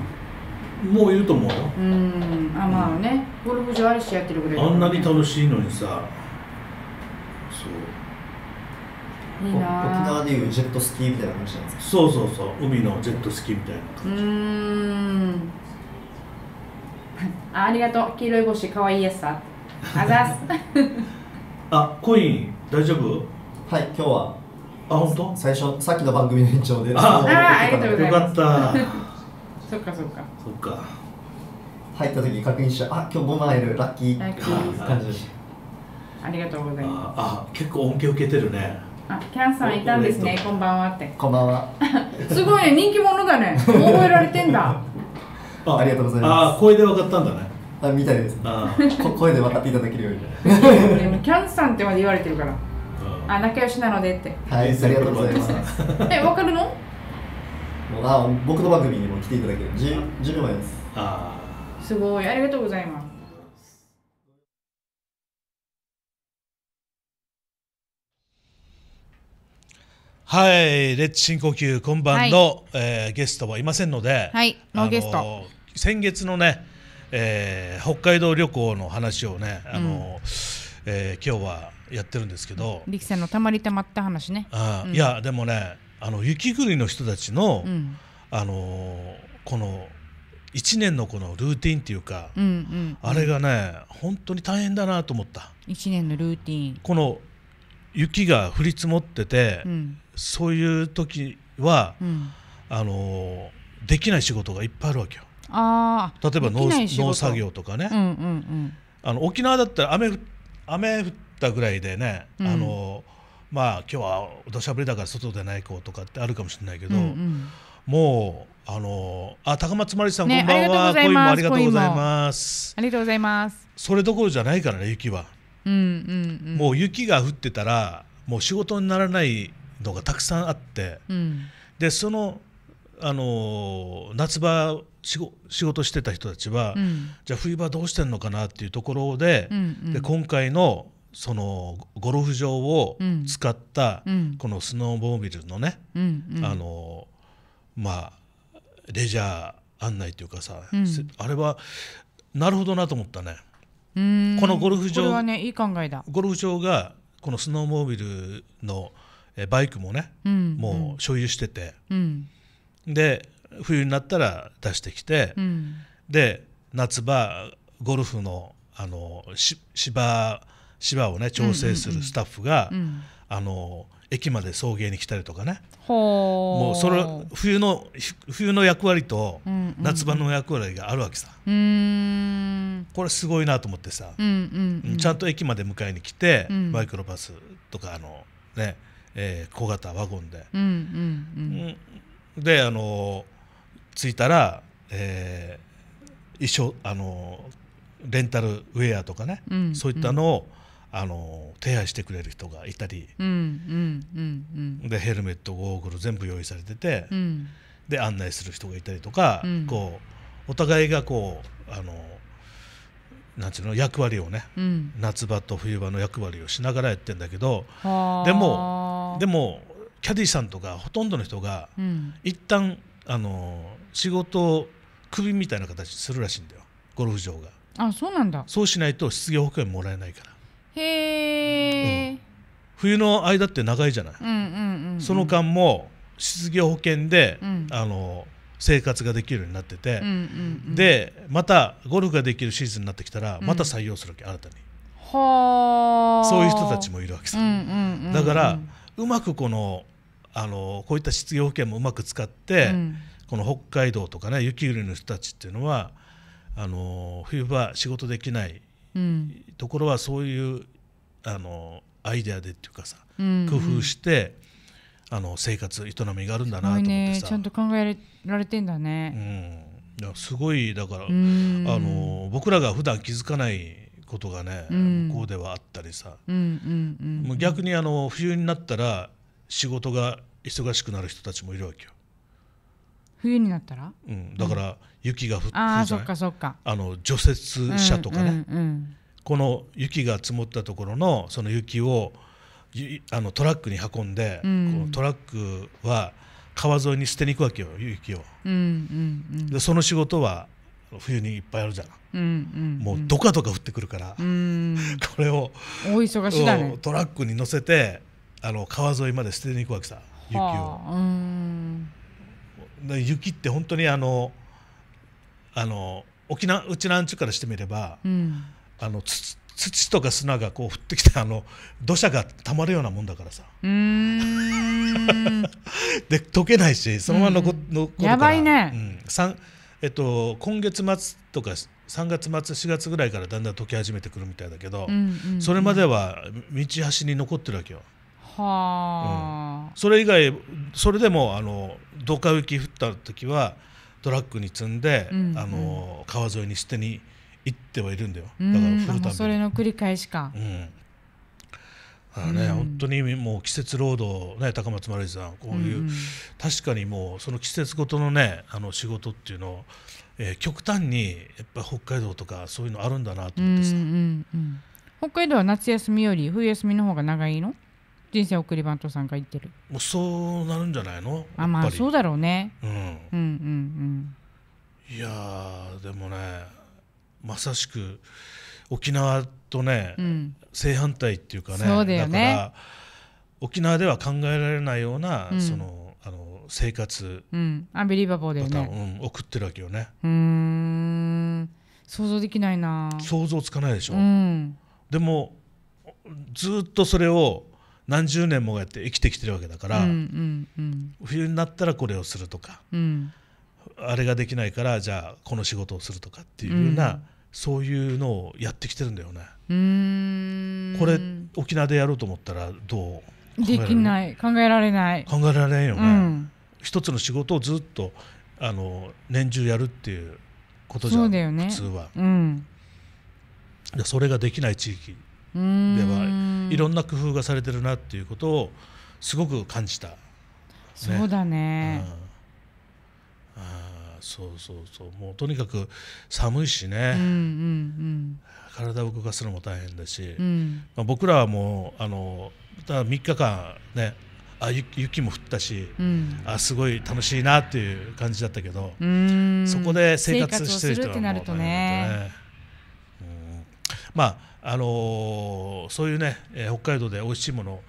もういると思うようんあまあね、うん、ゴルフ場あるしやってるぐらい、ね、あんなに楽しいのにさそういい沖縄でいうジェットスキーみたいな感じなんですかそうそうそう海のジェットスキーみたいな感じうんあ ありがとう黄色い星かわいいやつさあざすあコイン大丈夫はい今日はあ本当最初さっきの番組の延長でああありがとうございますよかったそっかそっかそっか入った時に確認してあ今日5枚いるラッキーって感じでありがとうございますああ結構恩恵受けてるねあ、キャンさんいたんですね。こんばんはって。こんばんは。すごいね、人気者だね。覚えられてんだ。あ、ありがとうございます。あ、声で分かったんだね。あ、みたいです。あ、声で分かっていただけるように。でもキャンさんってまで言われてるから。あ、仲良しなのでって。はい、ありがとうございます。え、わかるの？あ、僕の番組にも来ていただける。じ、十秒前です。あ。すごい、ありがとうございます。はい、レッツ深呼吸今晩の、はい、えー、ゲストはいませんので、はい、ノーゲスト。先月のね、えー、北海道旅行の話をね、あの、うん、えー、今日はやってるんですけど、力さんのたまりたまった話ね。あ、うん、いやでもね、あの雪国の人たちの、うん、あのこの1年のこのルーティンっていうか、うんうん、あれがね本当に大変だなと思った1年のルーティンこの雪が降り積もってて、うん、そういう時は、うん、あのできない仕事がいっぱいあるわけよ。あ例えば農農作業とかね、うんうんうん、あの沖縄だったら雨雨降ったぐらいでね、うん、あのまあ今日は土砂降りだから外でない子とかってあるかもしれないけど、うんうん、もうあのあ高松まりさん、ね、こんばんは恋もありがとうございますありがとうございますそれどころじゃないからね雪は、うんうんうん、もう雪が降ってたらもう仕事にならないのがたくさんあって、うん、でそのあの夏場仕事してた人たちは、うん、じゃあ冬場どうしてんのかなっていうところでうんうん、で今回のそのゴルフ場を使った、このスノーモービルのね、うんうん、あのまあレジャー案内というかさ、うん、あれはなるほどなと思ったね。このゴルフ場、はね、いい考えだゴルフ場がこのスノーモービルのえバイクもね、うん、もう所有してて、うん、で冬になったら出してきて、うん、で夏場ゴルフのあの芝芝をね調整するスタッフが、あの駅まで送迎に来たりとかねもうそれ冬の冬の役割と夏場の役割があるわけさ、うんうん、これすごいなと思ってさ、うんうんうん、ちゃんと駅まで迎えに来て、マイクロバスとかあのねえー、小型ワゴンで、うんうんうん、であの着いたら、えー、一緒あのレンタルウェアとかね、うんうん、そういったのをあの手配してくれる人がいたり、うんうんうんうん、でヘルメットゴーグル全部用意されてて、うん、で案内する人がいたりとか、うん、こうお互いがこうあのなんていうの役割をね、うん、夏場と冬場の役割をしながらやってんだけどでもでもキャディーさんとかほとんどの人が、うん、一旦あの仕事をクビみたいな形するらしいんだよゴルフ場があそうなんだそうしないと失業保険もらえないからへえ、うん、冬の間って長いじゃない、うんうんうんうん、その間も失業保険で、うん、あの生活ができるようになってて、うんうんうん、でまたゴルフができるシーズンになってきたらまた採用するわけ、うん、新たにそういう人たちもいるわけさ、うんうんうん、だからうまくこのあのこういった失業保険もうまく使って、うん、この北海道とかね雪国の人たちっていうのはあの冬場仕事できないところはそういうあのアイデアでっていうかさ、うんうん、工夫して。あの生活営みがあるんだなと思ってさ、ちゃんと考えられてんだね、うん、すごいだから、あの僕らが普段気づかないことがね、向こうではあったりさ、逆にあの冬になったら仕事が忙しくなる人たちもいるわけよ冬になったら、うん、だから雪が降ってそっかそっかあの除雪車とかね、この雪が積もったところのその雪をあのトラックに運んで、うん、このトラックは川沿いに捨てに行くわけよ雪を、うんうんうん、でその仕事は冬にいっぱいあるじゃんうんうんうん、もうどかどか降ってくるから、うん、これをお忙しいだ、ね、トラックに乗せてあの川沿いまで捨てに行くわけさ雪を、はあ、雪って本当にあのあの沖縄うちなんちゅうからしてみれば、うん、あの土土とか砂がこう降ってきたあの 土砂がたまるようなもんだからさ で溶けないしそのまま残,、うん、残るからやばいね、うんえっと、今月末とか3月末4月ぐらいからだんだん溶け始めてくるみたいだけど、うんうんうん、それまでは道端に残ってるわけよ。はあ、うん、それ以外それでもあのドカ雪降った時はトラックに積んで、うんうん、あの川沿いに捨てに行ってはいるんだよだから降るそれの繰り返しか、うんだかね、うん、本当にもう季節労働、ね、高松丸井さんこういう、うん、確かにもうその季節ごとのねあの仕事っていうのを、えー、極端にやっぱり北海道とかそういうのあるんだなと思ってさ、うんうんうん、北海道は夏休みより冬休みの方が長いの人生送りバントさんが言ってるもうそうなるんじゃないのあまあそうだろうね、うん、うんうんうんいやでもねまさしく沖縄とね、うん、正反対っていうかね、ね、だから沖縄では考えられないような、うん、そのあの生活、うん、アンビリバボーだよね、うん、送ってるわけよねうん想像できないな想像つかないでしょ、うん、でもずっとそれを何十年もやって生きてきてるわけだから、うんうんうん、冬になったらこれをするとか、うん、あれができないからじゃあこの仕事をするとかっていうような、そういうのをやってきてるんだよねこれ沖縄でやろうと思ったらどうできない考えられない考えられないよね、うん、一つの仕事をずっとあの年中やるっていうことじゃん、ね、普通は、うん、それができない地域ではいろんな工夫がされてるなっていうことをすごく感じた、ね、そうだね、うん、うんそうそうそうもうとにかく寒いしね、うんうんうん体を動かすのも大変だし、うん、まあ、僕らはもうあの3日間ねあ雪も降ったし、うん、あすごい楽しいなっていう感じだったけどそこで生活してる人はもう大変だね、まああのー、そういうね、えー、北海道で美味しいもの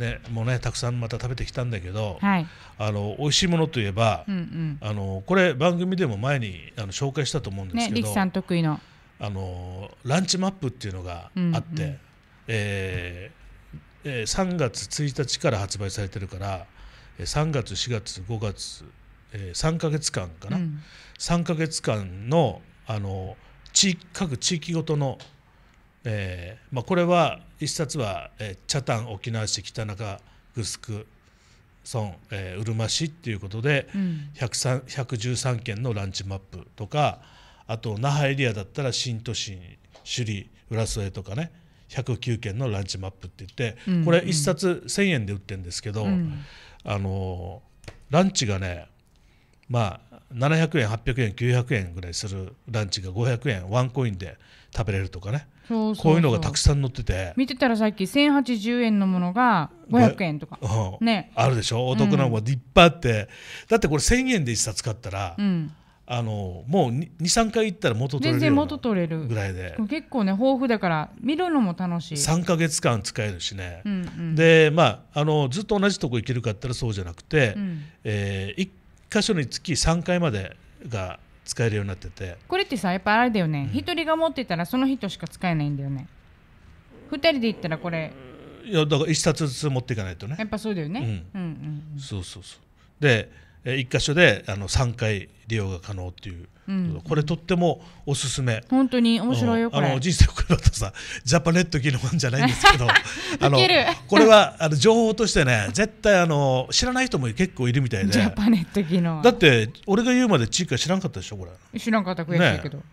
ね、もうねたくさんまた食べてきたんだけど、はい、あの美味しいものといえば、うんうん、あのこれ番組でも前にあの紹介したと思うんですけど、ね、さん得意のあのランチマップっていうのがあって、うんうん、えー、えー、3月1日から発売されてるから3月4月5月、えー、3か月間かな、うん、3か月間のあの地各地域ごとのえーまあ、これは一冊は、えー、北谷沖縄市北中城村、えー、うるま市っていうことで、うん、113件のランチマップとかあと那覇エリアだったら新都心首里浦添とかね109件のランチマップって言って、うんうん、これ1冊1,000円で売ってるんですけど、うん、あのー、ランチがねまあ700円800円900円ぐらいするランチが500円ワンコインで食べれるとかね、こういうのがたくさん載ってて見てたらさっき1080円のものが500円とか、うん、ね、あるでしょお得なものいっぱいあって、だってこれ1000円で1冊買ったら、うんあのもう23回行ったら元取れる全然元取れるぐらいで結構ね豊富だから見るのも楽しい3か月間使えるしね、うんうん、でまああのずっと同じとこ行けるかったらそうじゃなくて、うん、えー、1箇所につき3回までが使えるようになっててこれってさやっぱあれだよね一、うん、人が持ってたらその人しか使えないんだよね二人で行ったらこれいやだから一冊ずつ持っていかないとねやっぱそうだよね、うん、うんうんうんそうそうそうで1箇所であの3回利用が可能っていう、うん、これとってもおすすめ本当に面白いよあの人生これだとさジャパネット機能んじゃないんですけど あのこれはあの情報としてね絶対あの知らない人も結構いるみたいでジャパネット機能だって俺が言うまで地域は知らんかったでしょこれ知らんかった悔しいけど、ね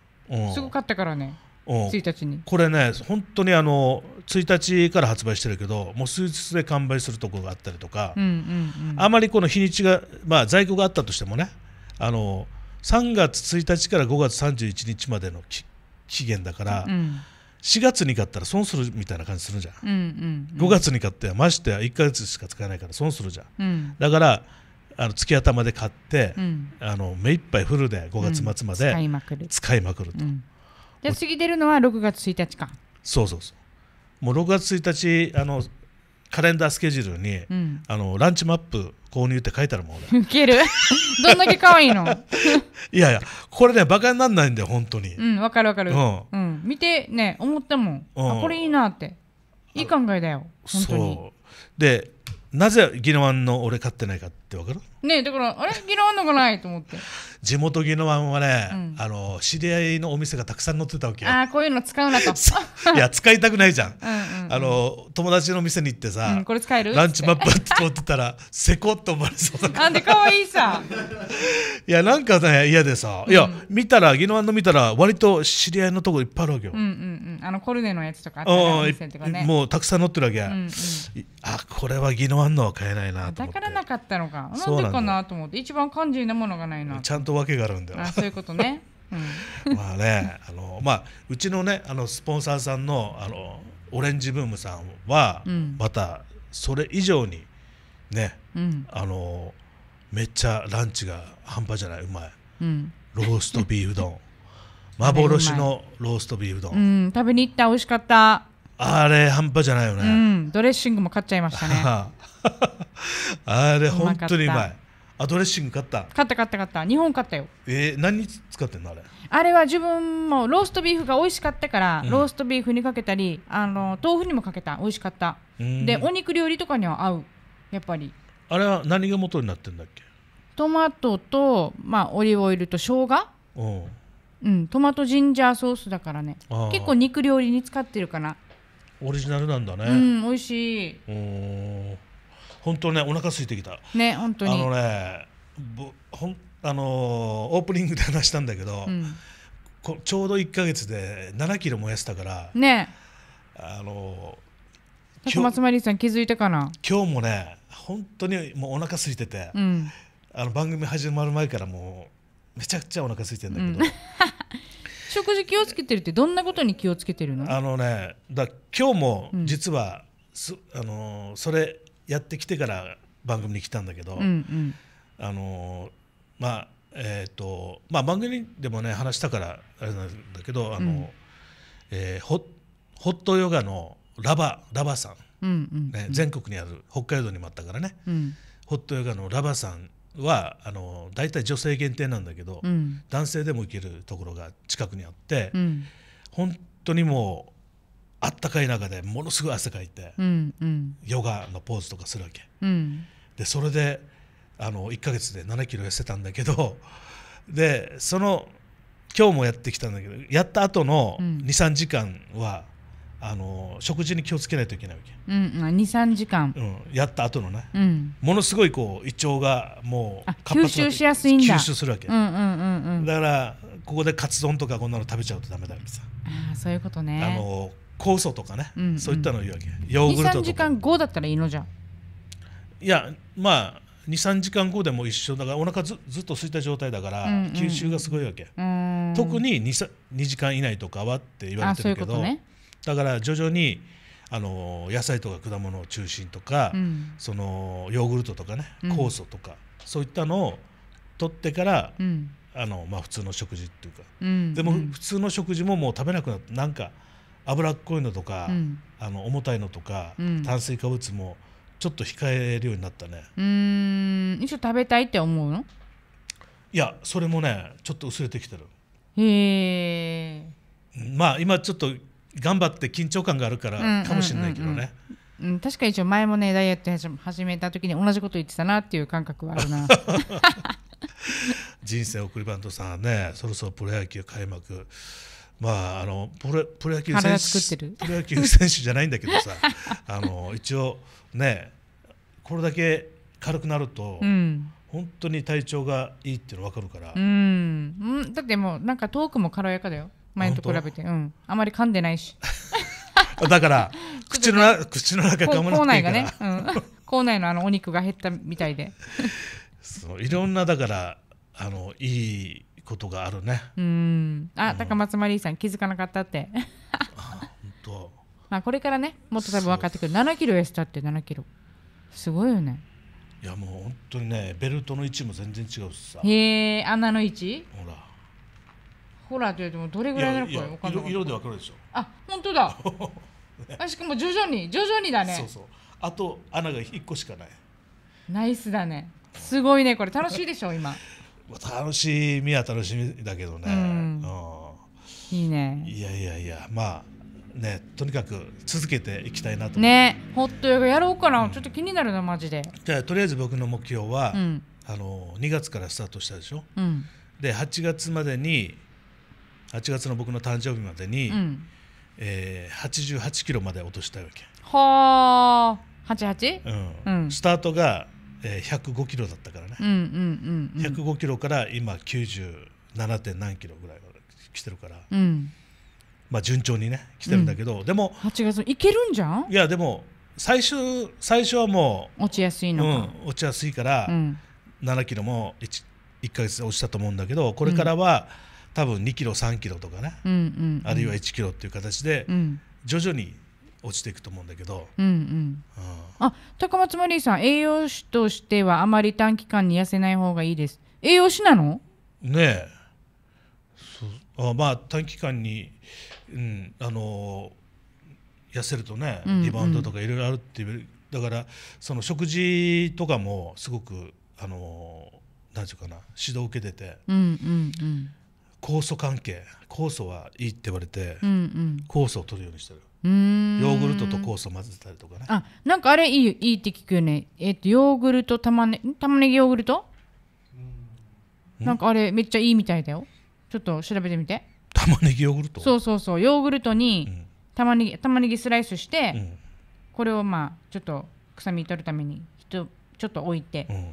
うん、すごかったからね1日にこれね本当にあの1日から発売してるけどもう数日で完売するとこがあったりとか、あまりこの日にちが、まあ、在庫があったとしてもねあの3月1日から5月31日までの期限だから、うん、4月に買ったら損するみたいな感じするじゃんうんうんうん、5月に買ってまして1か月しか使えないから損するじゃん、うん、だからあの月頭で買って、うん、あの目いっぱいフルで5月末まで、使いまくると、じゃあ次出るのは6月1日かそうそうそうもう6月1日あのカレンダースケジュールに、うん、あのランチマップ購入って書いてあるもん俺。い ける どんだけ可愛いの いやいやこれねバカにならないんだよ本当にうんわかるわかる、うん、うん、見てね思ったもん、うん、これいいなっていい考えだよ本当にそうでなぜ宜野湾の俺買ってないかってわかるねだからあれギノワンのがないと思って地元ギノワンはね、うん、あの知り合いのお店がたくさん載ってたわけよああこういうの使うなと いや使いたくないじゃんうん、あの友達の店に行ってさ、うん、これ使えるランチマップって通ってたら せこっと思われそうだからなんでかわいいさ いやなんかね嫌でさ、いや見たらギノワンの見たら割と知り合いのとこいっぱいあるわけよ、うんうんうん、あのコルネのやつとかあったらとかねもうたくさん載ってるわけ、うんうん、あこれはギノワンのは買えないなと思ってだからなかったのかなんでかなと思って一番肝心なものがないなちゃんと訳があるんだよそういうことね、まあねあの、まあ、うちのねあのスポンサーさんのあのオレンジブームさんは、うん、またそれ以上にね、うん、あのめっちゃランチが半端じゃないうまい、うん、ローストビーフ丼 幻のローストビーフ丼、うん、食べに行った美味しかったあれ半端じゃないよね、ドレッシングも買っちゃいましたね あれ本当にうまいあドレッシング買った買った買った買った日本買ったよえー、何使ってんのあれあれは自分もローストビーフが美味しかったから、うん、ローストビーフにかけたりあの豆腐にもかけた美味しかったでお肉料理とかには合うやっぱりあれは何が元になってんだっけトマトと、まあ、オリーブオイルと生姜うん、トマトジンジャーソースだからね結構肉料理に使ってるかなオリジナルなんだねうん美味しい本当ねお腹空いてきたね本当にあのねぼほんあのー、オープニングで話したんだけど、うん、こちょうど1か月で7キロ燃やしたからねあのー、松丸さん気づいたかな今日もね本当にもうお腹空いてて、うん、あの番組始まる前からもうめちゃくちゃお腹空いてるんだけど、うん 食事気をつけてるってどんなことに気をつけてるのあのねだ今日も実は、うん、あのそれやってきてから番組に来たんだけど、うんうん、あのまあえっ、ー、とまあ番組でもね話したからあれなんだけどあの、うん、えー、ホホットヨガのラバラバさん、うんうんうん、ね、全国にある北海道にもあったからね、うん、ホットヨガのラバさんはあの大体女性限定なんだけど、うん、男性でも行けるところが近くにあって、うん、本当にもうあったかい中でものすごい汗かいて、うんうん、ヨガのポーズとかするわけ、うん、でそれであの1か月で7キロ痩せたんだけど でその今日もやってきたんだけどやった後の23、時間はあの食事に気をつけないといけないわけ、うん、23時間、うん、やった後のね、うん、ものすごいこう胃腸がもう吸収しやすいんだ吸収するわけ、うんうんうんうん、だからここでカツ丼とかこんなの食べちゃうとダメだわけさあそういうことねあの酵素とかね、うんうん、そういったのい言うわけヨーグルトとか23時間後だったらいいのじゃんいやまあ23時間後でも一緒だからお腹ずずっと空いた状態だから、うんうん、吸収がすごいわけ特に 2, 2時間以内とかはって言われてるけど、ね、だから徐々にあの野菜とか果物を中心とか、うん、そのヨーグルトとかね酵素とか、うん、そういったのを取ってから、うん、あのまあ、普通の食事っていうか、うんうん、でも普通の食事ももう食べなくなってなんか。脂っこいのとか、うん、あの重たいのとか、うん、炭水化物もちょっと控えるようになったねうん一応食べたいって思うのいやそれもねちょっと薄れてきてるへえまあ今ちょっと頑張って緊張感があるからかもしれないけどね、うん、確かに一応前もねダイエット始めた時に同じこと言ってたなっていう感覚はあるな 人生送りバントさんねそろそろプロ野球開幕まああのプロプロ野球選手プロ野球選手じゃないんだけどさ あの一応ねこれだけ軽くなると、うん、本当に体調がいいっていうの分かるから、うん、だってもうなんかトークも軽やかだよ前と比べて、うん、あまり噛んでないし だから 口の口の中噛まなくていいから、ね、うん、口内のあのお肉が減ったみたいでそういろんなだからあのいいことがあるねうんあ高松ら松丸さん気づかなかったって本当。まあこれからねもっと多分分かってくる7キロ痩せたって7キロすごいよねいやもう本当にねベルトの位置も全然違うしさへえ穴の位置ほらほらというともどれぐらいなのか分かんない色で分かるでしょあ本当だ、ね、しかも徐々に徐々にだねそうそうあと穴が1個しかないナイスだねすごいねこれ楽しいでしょ今楽しみは楽しみだけどね、うん、いいねいやいやいやまあねとにかく続けていきたいなとねホットヨガやろうかな、うん、ちょっと気になるなマジでじゃあとりあえず僕の目標は、うん、あの2月からスタートしたでしょ、うん、で8月までに8月の僕の誕生日までに、うん、えー、88キロまで落としたわけはあ 88?、うん、うん、スタートがえー、105キロだったからね、うんうんうんうん、105キロから今97点何キロぐらい来てるから、うん、まあ順調にね来てるんだけど、うん、でも8月いけるんじゃんいやでも最初最初はもう落ちやすいのうん、落ちやすいから、うん、7キロも 1, 1ヶ月落ちたと思うんだけどこれからは、多分2キロ3キロとかね、うんうんうん、あるいは1キロっていう形で、徐々に落ちていくと思うんだけど、うんうんうん、あ高松マリーさん栄養士としてはあまり短期間に痩せない方がいいです栄養士なのねえあまあ短期間に、うんあの痩せるとね、リバウンドとかいろいろあるっていうだからその食事とかもすごく、あのなんて言うかな指導を受けてて。うんうんうん酵素関係酵素はいいって言われて、うんうん、酵素を取るようにしてるヨーグルトと酵素混ぜたりとかねあなんかあれいいいいって聞くよねえっ、ー、とヨーグルト玉ね玉ねぎヨーグルトなんかあれめっちゃいいみたいだよちょっと調べてみて玉ねぎヨーグルトそうそうそうヨーグルトに玉ねぎ、うん、玉ねぎスライスして、うん、これをまあちょっと臭み取るためにちょっと置いて、うん、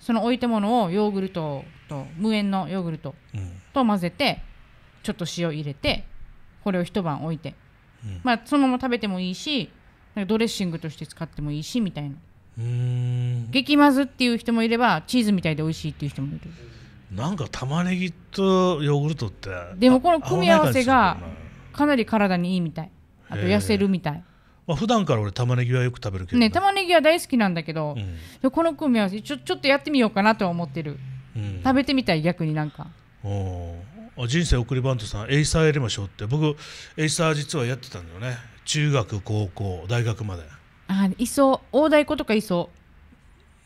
その置いたものをヨーグルトと無塩のヨーグルトと混ぜてちょっと塩入れてこれを一晩置いてまあ、そのまま食べてもいいしドレッシングとして使ってもいいしみたいな激まずっていう人もいればチーズみたいで美味しいっていう人もいるなんか玉ねぎとヨーグルトってでもこの組み合わせがかなり体にいいみたいあと痩せるみたい、まあ、普段から俺玉ねぎはよく食べるけどね玉ねぎは大好きなんだけど、うん、この組み合わせちょちょっとやってみようかなとは思ってる、うん、食べてみたい逆になんかお人生送りバントさんエイサーやりましょうって僕エイサー実はやってたんだよね中学高校大学まであいそう大太鼓とかいそ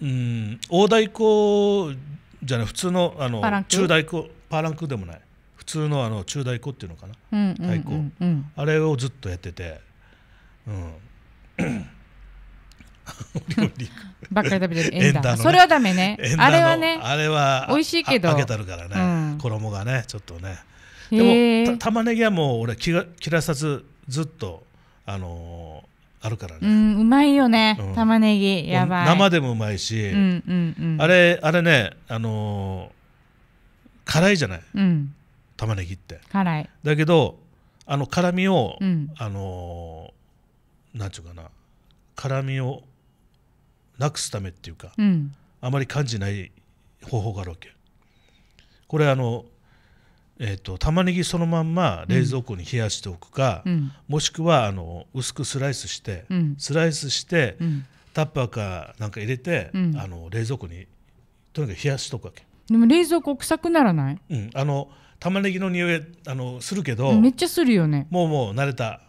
ううん大太鼓じゃない普通のあの中太鼓パーランクでもない普通のあの中太鼓っていうのかな、うんうんうんうん、太鼓あれをずっとやっててうん料 理ばっかり食べてるエンダー、それはダメねあれはねあれは美味しいけど揚げたるからね、衣がねちょっとねでも玉ねぎはもう俺切らさずずっとあのあるからねうまいよね、玉ねぎやばい生でもうまいし、あれあれねあの辛いじゃない、玉ねぎって辛いだけどあの辛みを、うん、あのー、なんちゅうかな辛みをなくすためっていうか、うん、あまり感じない方法があるわけこれあのえーと、玉ねぎそのまんま冷蔵庫に冷やしておくか、うん、もしくはあの薄くスライスして、うん、スライスして、うん、タッパーかなんか入れて、あの冷蔵庫にとにかく冷やしておくわけでも冷蔵庫臭くならない、うん、あの玉ねぎの匂いあのするけどめっちゃするよねもうもう慣れた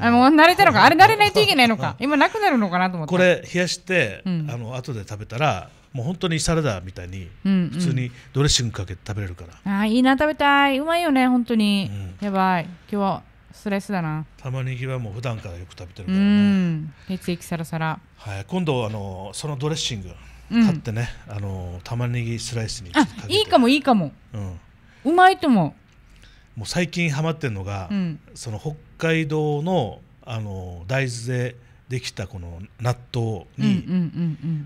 あう慣れるのかあれ慣れないといけないのか今なくなるのかなと思ってこれ冷やして、うん、あの後で食べたらもう本当にサラダみたいに、普通にドレッシングかけて食べれるからあいいな食べたいうまいよね本当に、うん、やばい今日はストレスだな玉ねぎはもう普段からよく食べてるからね血液サラサラ、はい、今度あのそのドレッシング買ってね、あの玉ねぎスライスにあいいかもいいかも、うん、うまいと思うもう最近ハマってるのが、うん、その北海道のあの大豆でできたこの納豆に、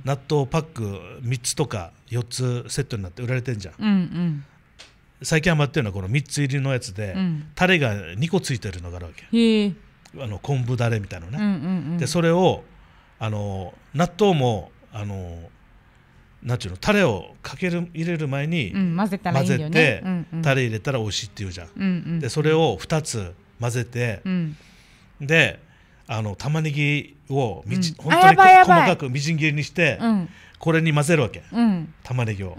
納豆パック3つとか4つセットになって売られてんじゃん、うんうん、最近ハマってるのはこの3つ入りのやつで、うん、タレが2個ついてるのがあるわけあの昆布だれみたいなのね、うんうんうん、でそれをあの納豆もあのなんていうのタレをかける入れる前に、混ぜね、て、うんうん、タレ入れたら美味しいって言うじゃん、うんうん、でそれを2つ混ぜて、うん、であの玉ねぎをみち、うん、本当に細かくみじん切りにして、うん、これに混ぜるわけ、うん、玉ねぎを、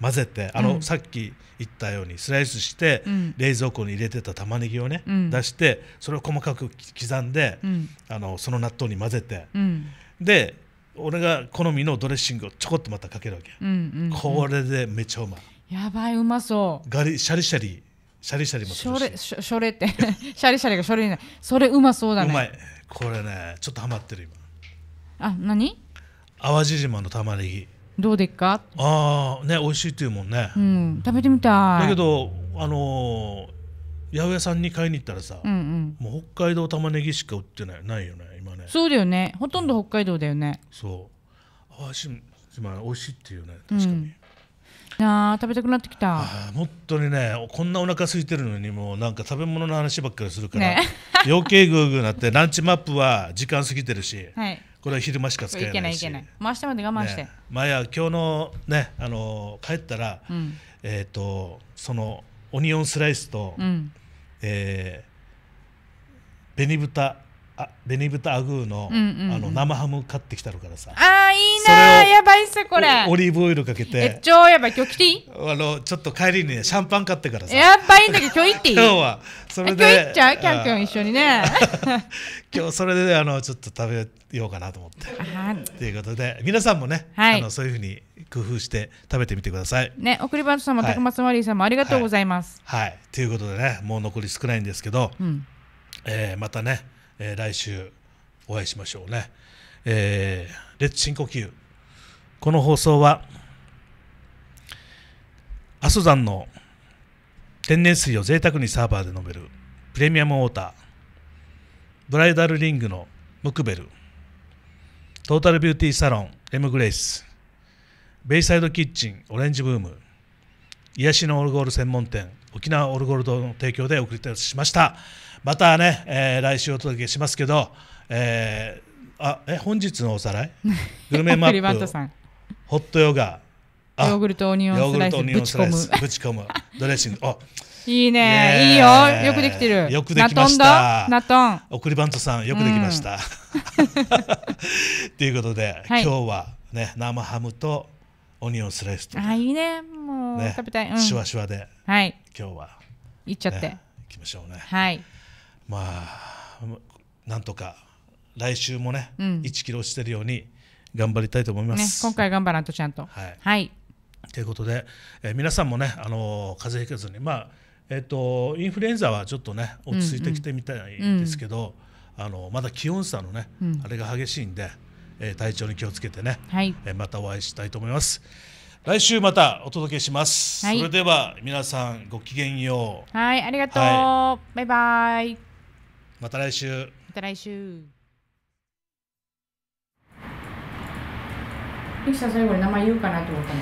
混ぜてあの、さっき言ったようにスライスして、冷蔵庫に入れてた玉ねぎをね、出してそれを細かく刻んで、あのその納豆に混ぜて、で俺が好みのドレッシングをちょこっとまたかけるわけ、うんうんこれでめっちゃうまいやばいうまそうガリシャリシャリシャリシャリもしょれしょしょれって シャリシャリがしょれになそれうまそうだねうまいこれねちょっとハマってる今あ何淡路島の玉ねぎどうでっかああね美味しいっていうもんね、うん、食べてみたいだけどあのー八百屋さんに買いに行ったらさ、うんうん、もう北海道玉ねぎしか売ってないないよね今ねそうだよねほとんど北海道だよね、うん、そうあし今美味しいっていうね確かに、うんあ食べたくなってきた本当にねこんなお腹空いてるのにもうなんか食べ物の話ばっかりするから、ね、余計グーグーなってランチマップは時間過ぎてるし、はい、これは昼間しか使えないしいけないいけない回してまで我慢して、ね、まあ、や今日のねあの帰ったら、うん、えっ、ー、とそのオニオンスライスと、うんえー、紅豚あベニブタアグーの,、あの生ハム買ってきたからさあいいなやばいっすこれオリーブオイルかけてえ超やばい今日来ていいあのちょっと帰りに、シャンパン買ってからさやばいんだけど今日行っていい今日はそれで今日行っちゃうキャンキャン一緒にね 今日それで、あのちょっと食べようかなと思ってということで皆さんもね、はい、あのそういうふうに工夫して食べてみてくださいね送りバントんも、た高松マリーさんもありがとうございますはい、はい、ということでねもう残り少ないんですけど、うん、えー、またねえー、来週お会いしましょうね。えー、レッツ深呼吸。この放送は、阿蘇山の天然水を贅沢にサーバーで飲めるプレミアムウォーター、ブライダルリングのムクベル、トータルビューティーサロン、エムグレイス、ベイサイドキッチン、オレンジブーム、癒しのオルゴール専門店、沖縄オルゴールドの提供でお送りいたしました。またね、えー、来週お届けしますけど、えー、あえ本日のおさらい グルメマップホットヨガヨーグルトオニオンスライスぶち込むぶち込むドレッシングいいねいいよよくできてるよくできましたナトン送りバントさんよくできました、と、うん、いうことで、はい、今日はね生ハムとオニオンスライスとあいいねもう、ね、食べたい、うん、シュワシュワで、はい、今日はいっちゃって、ね、いきましょうねはいまあなんとか来週もね、うん、1キロ落ちてるように頑張りたいと思います、ね、今回頑張らんとちゃんと、はい、はい、ということで、えー、皆さんもね、あのー、風邪ひかずにまあえっ、ー、とインフルエンザはちょっとね落ち着いてきてみたいんですけど、うんうん、あのまだ気温差のね、うん、あれが激しいんで、えー、体調に気をつけてね、はい、えまたお会いしたいと思います。来週またお届けします。はい、それでは皆さんごきげんよう。はい、ありがとう。はい、バイバイ。また来週また来週ゆ最後に名前言うかなと思った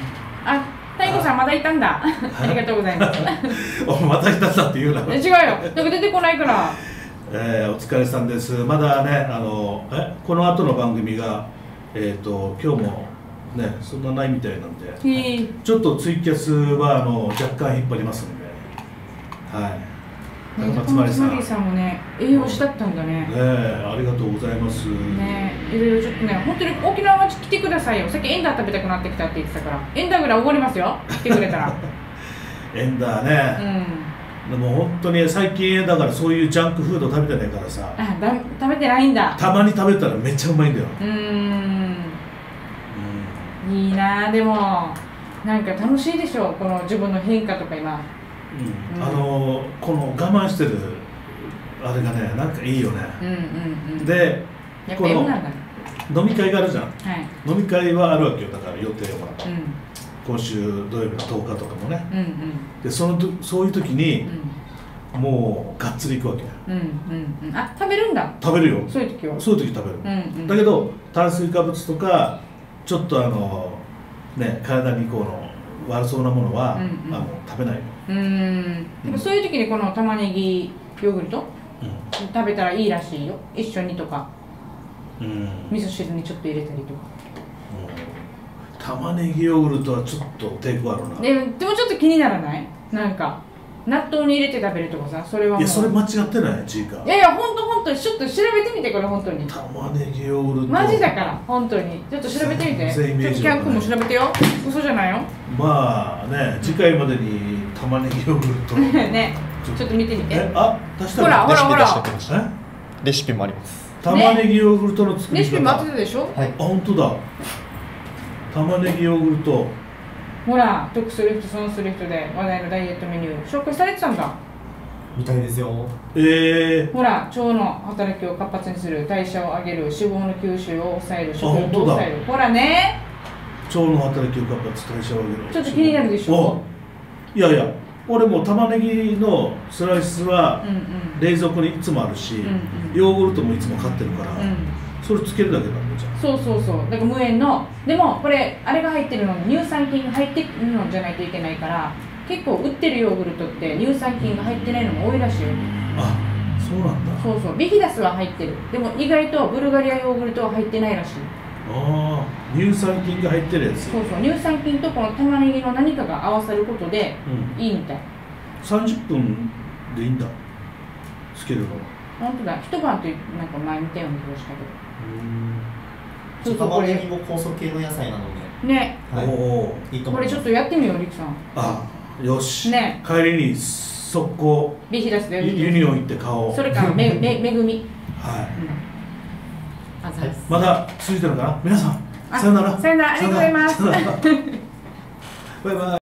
のあ太鼓さんまだいたんだありがとうございます またいたんだって言うな違うよなんか出てこないからえー、お疲れさんですまだねあのえこの後の番組がえっ、ー、と今日もねそんなないみたいなんでちょっとツイキャスはあの若干引っ張りますのではい高松丸さん。さんもね、栄養士だったんだね。ね、ありがとうございます。ね、いろいろちょっとね、本当に沖縄町来てくださいよ。さっきエンダー食べたくなってきたって言ってたから、エンダーぐらいおごりますよ。来てくれたら。エンダーね。うん。でも本当に最近だからそういうジャンクフード食べてないからさあだ食べてないんだたまに食べたらめっちゃうまいんだようんうんいいなでもなんか楽しいでしょこの自分の変化とか今あのこの我慢してるあれがねなんかいいよね、うんうんうん、でこの飲み会があるじゃん、はい、飲み会はあるわけよだから予定は、うん、今週土曜日の10日とかもね、うんうん、でそのそういう時に、うん、もうがっつり行くわけ、うんうんうん、あ食べるんだ食べるよそういう時はそういう時食べる、うんうん、だけど炭水化物とかちょっとあのね体にこうの悪そうなものは、うんうん、あの食べないうんでもそういう時にこの玉ねぎヨーグルト、うん、食べたらいいらしいよ一緒にとか、うん、味噌汁にちょっと入れたりとか、うん、玉ねぎヨーグルトはちょっと抵抗あるなででもちょっと気にならないなんか納豆に入れて食べるとかさそれはいやそれ間違ってないちいかいやいやほんととちょっと調べてみてこれ本当に玉ねぎヨーグルトマジだから本当にちょっと調べてみて全然ちょっとキャン君も調べてよ嘘じゃないよまあね次回までに玉ねぎヨーグルト ねちょっと見てみてあ足したほらほらほらレシピもあります玉ねぎヨーグルトの作り方、レシピもあってたでしょ、はい、あ本当だ玉ねぎヨーグルトほら得する人損する人で話題のダイエットメニュー紹介されてたんだみたいですよええー、ほら腸の働きを活発にする代謝を上げる脂肪の吸収を抑える食欲を抑えるほらね腸の働きを活発代謝を上げるちょっと気になるでしょいやいや俺も玉ねぎのスライスは冷蔵庫にいつもあるし、うんうん、ヨーグルトもいつも買ってるから、うん、それつけるだけなんじゃんそうそうそうだから無塩のでもこれあれが入ってるのに乳酸菌が入ってるのじゃないといけないから結構売ってるヨーグルトって乳酸菌が入ってないのも多いらしいよあそうなんだそうそうビヒダスは入ってるでも意外とブルガリアヨーグルトは入ってないらしいああ乳酸菌が入ってるやつそうそう乳酸菌とこの玉ねぎの何かが合わさることでいいみたい、うん、30分でいいんだつけるの本当だ一晩となんか前見たような気がしたけどちうっとこれ玉ねぎも酵素系の野菜なのでね、はい、おおいいと思いますこれちょっとやってみようりくさんああよし、ね、帰りに速攻ビヒラスでユニオン行って買おうそれからめめ めぐみはい、うん、また続いてるかな皆さんさよならさよならありがとうございますバイバイ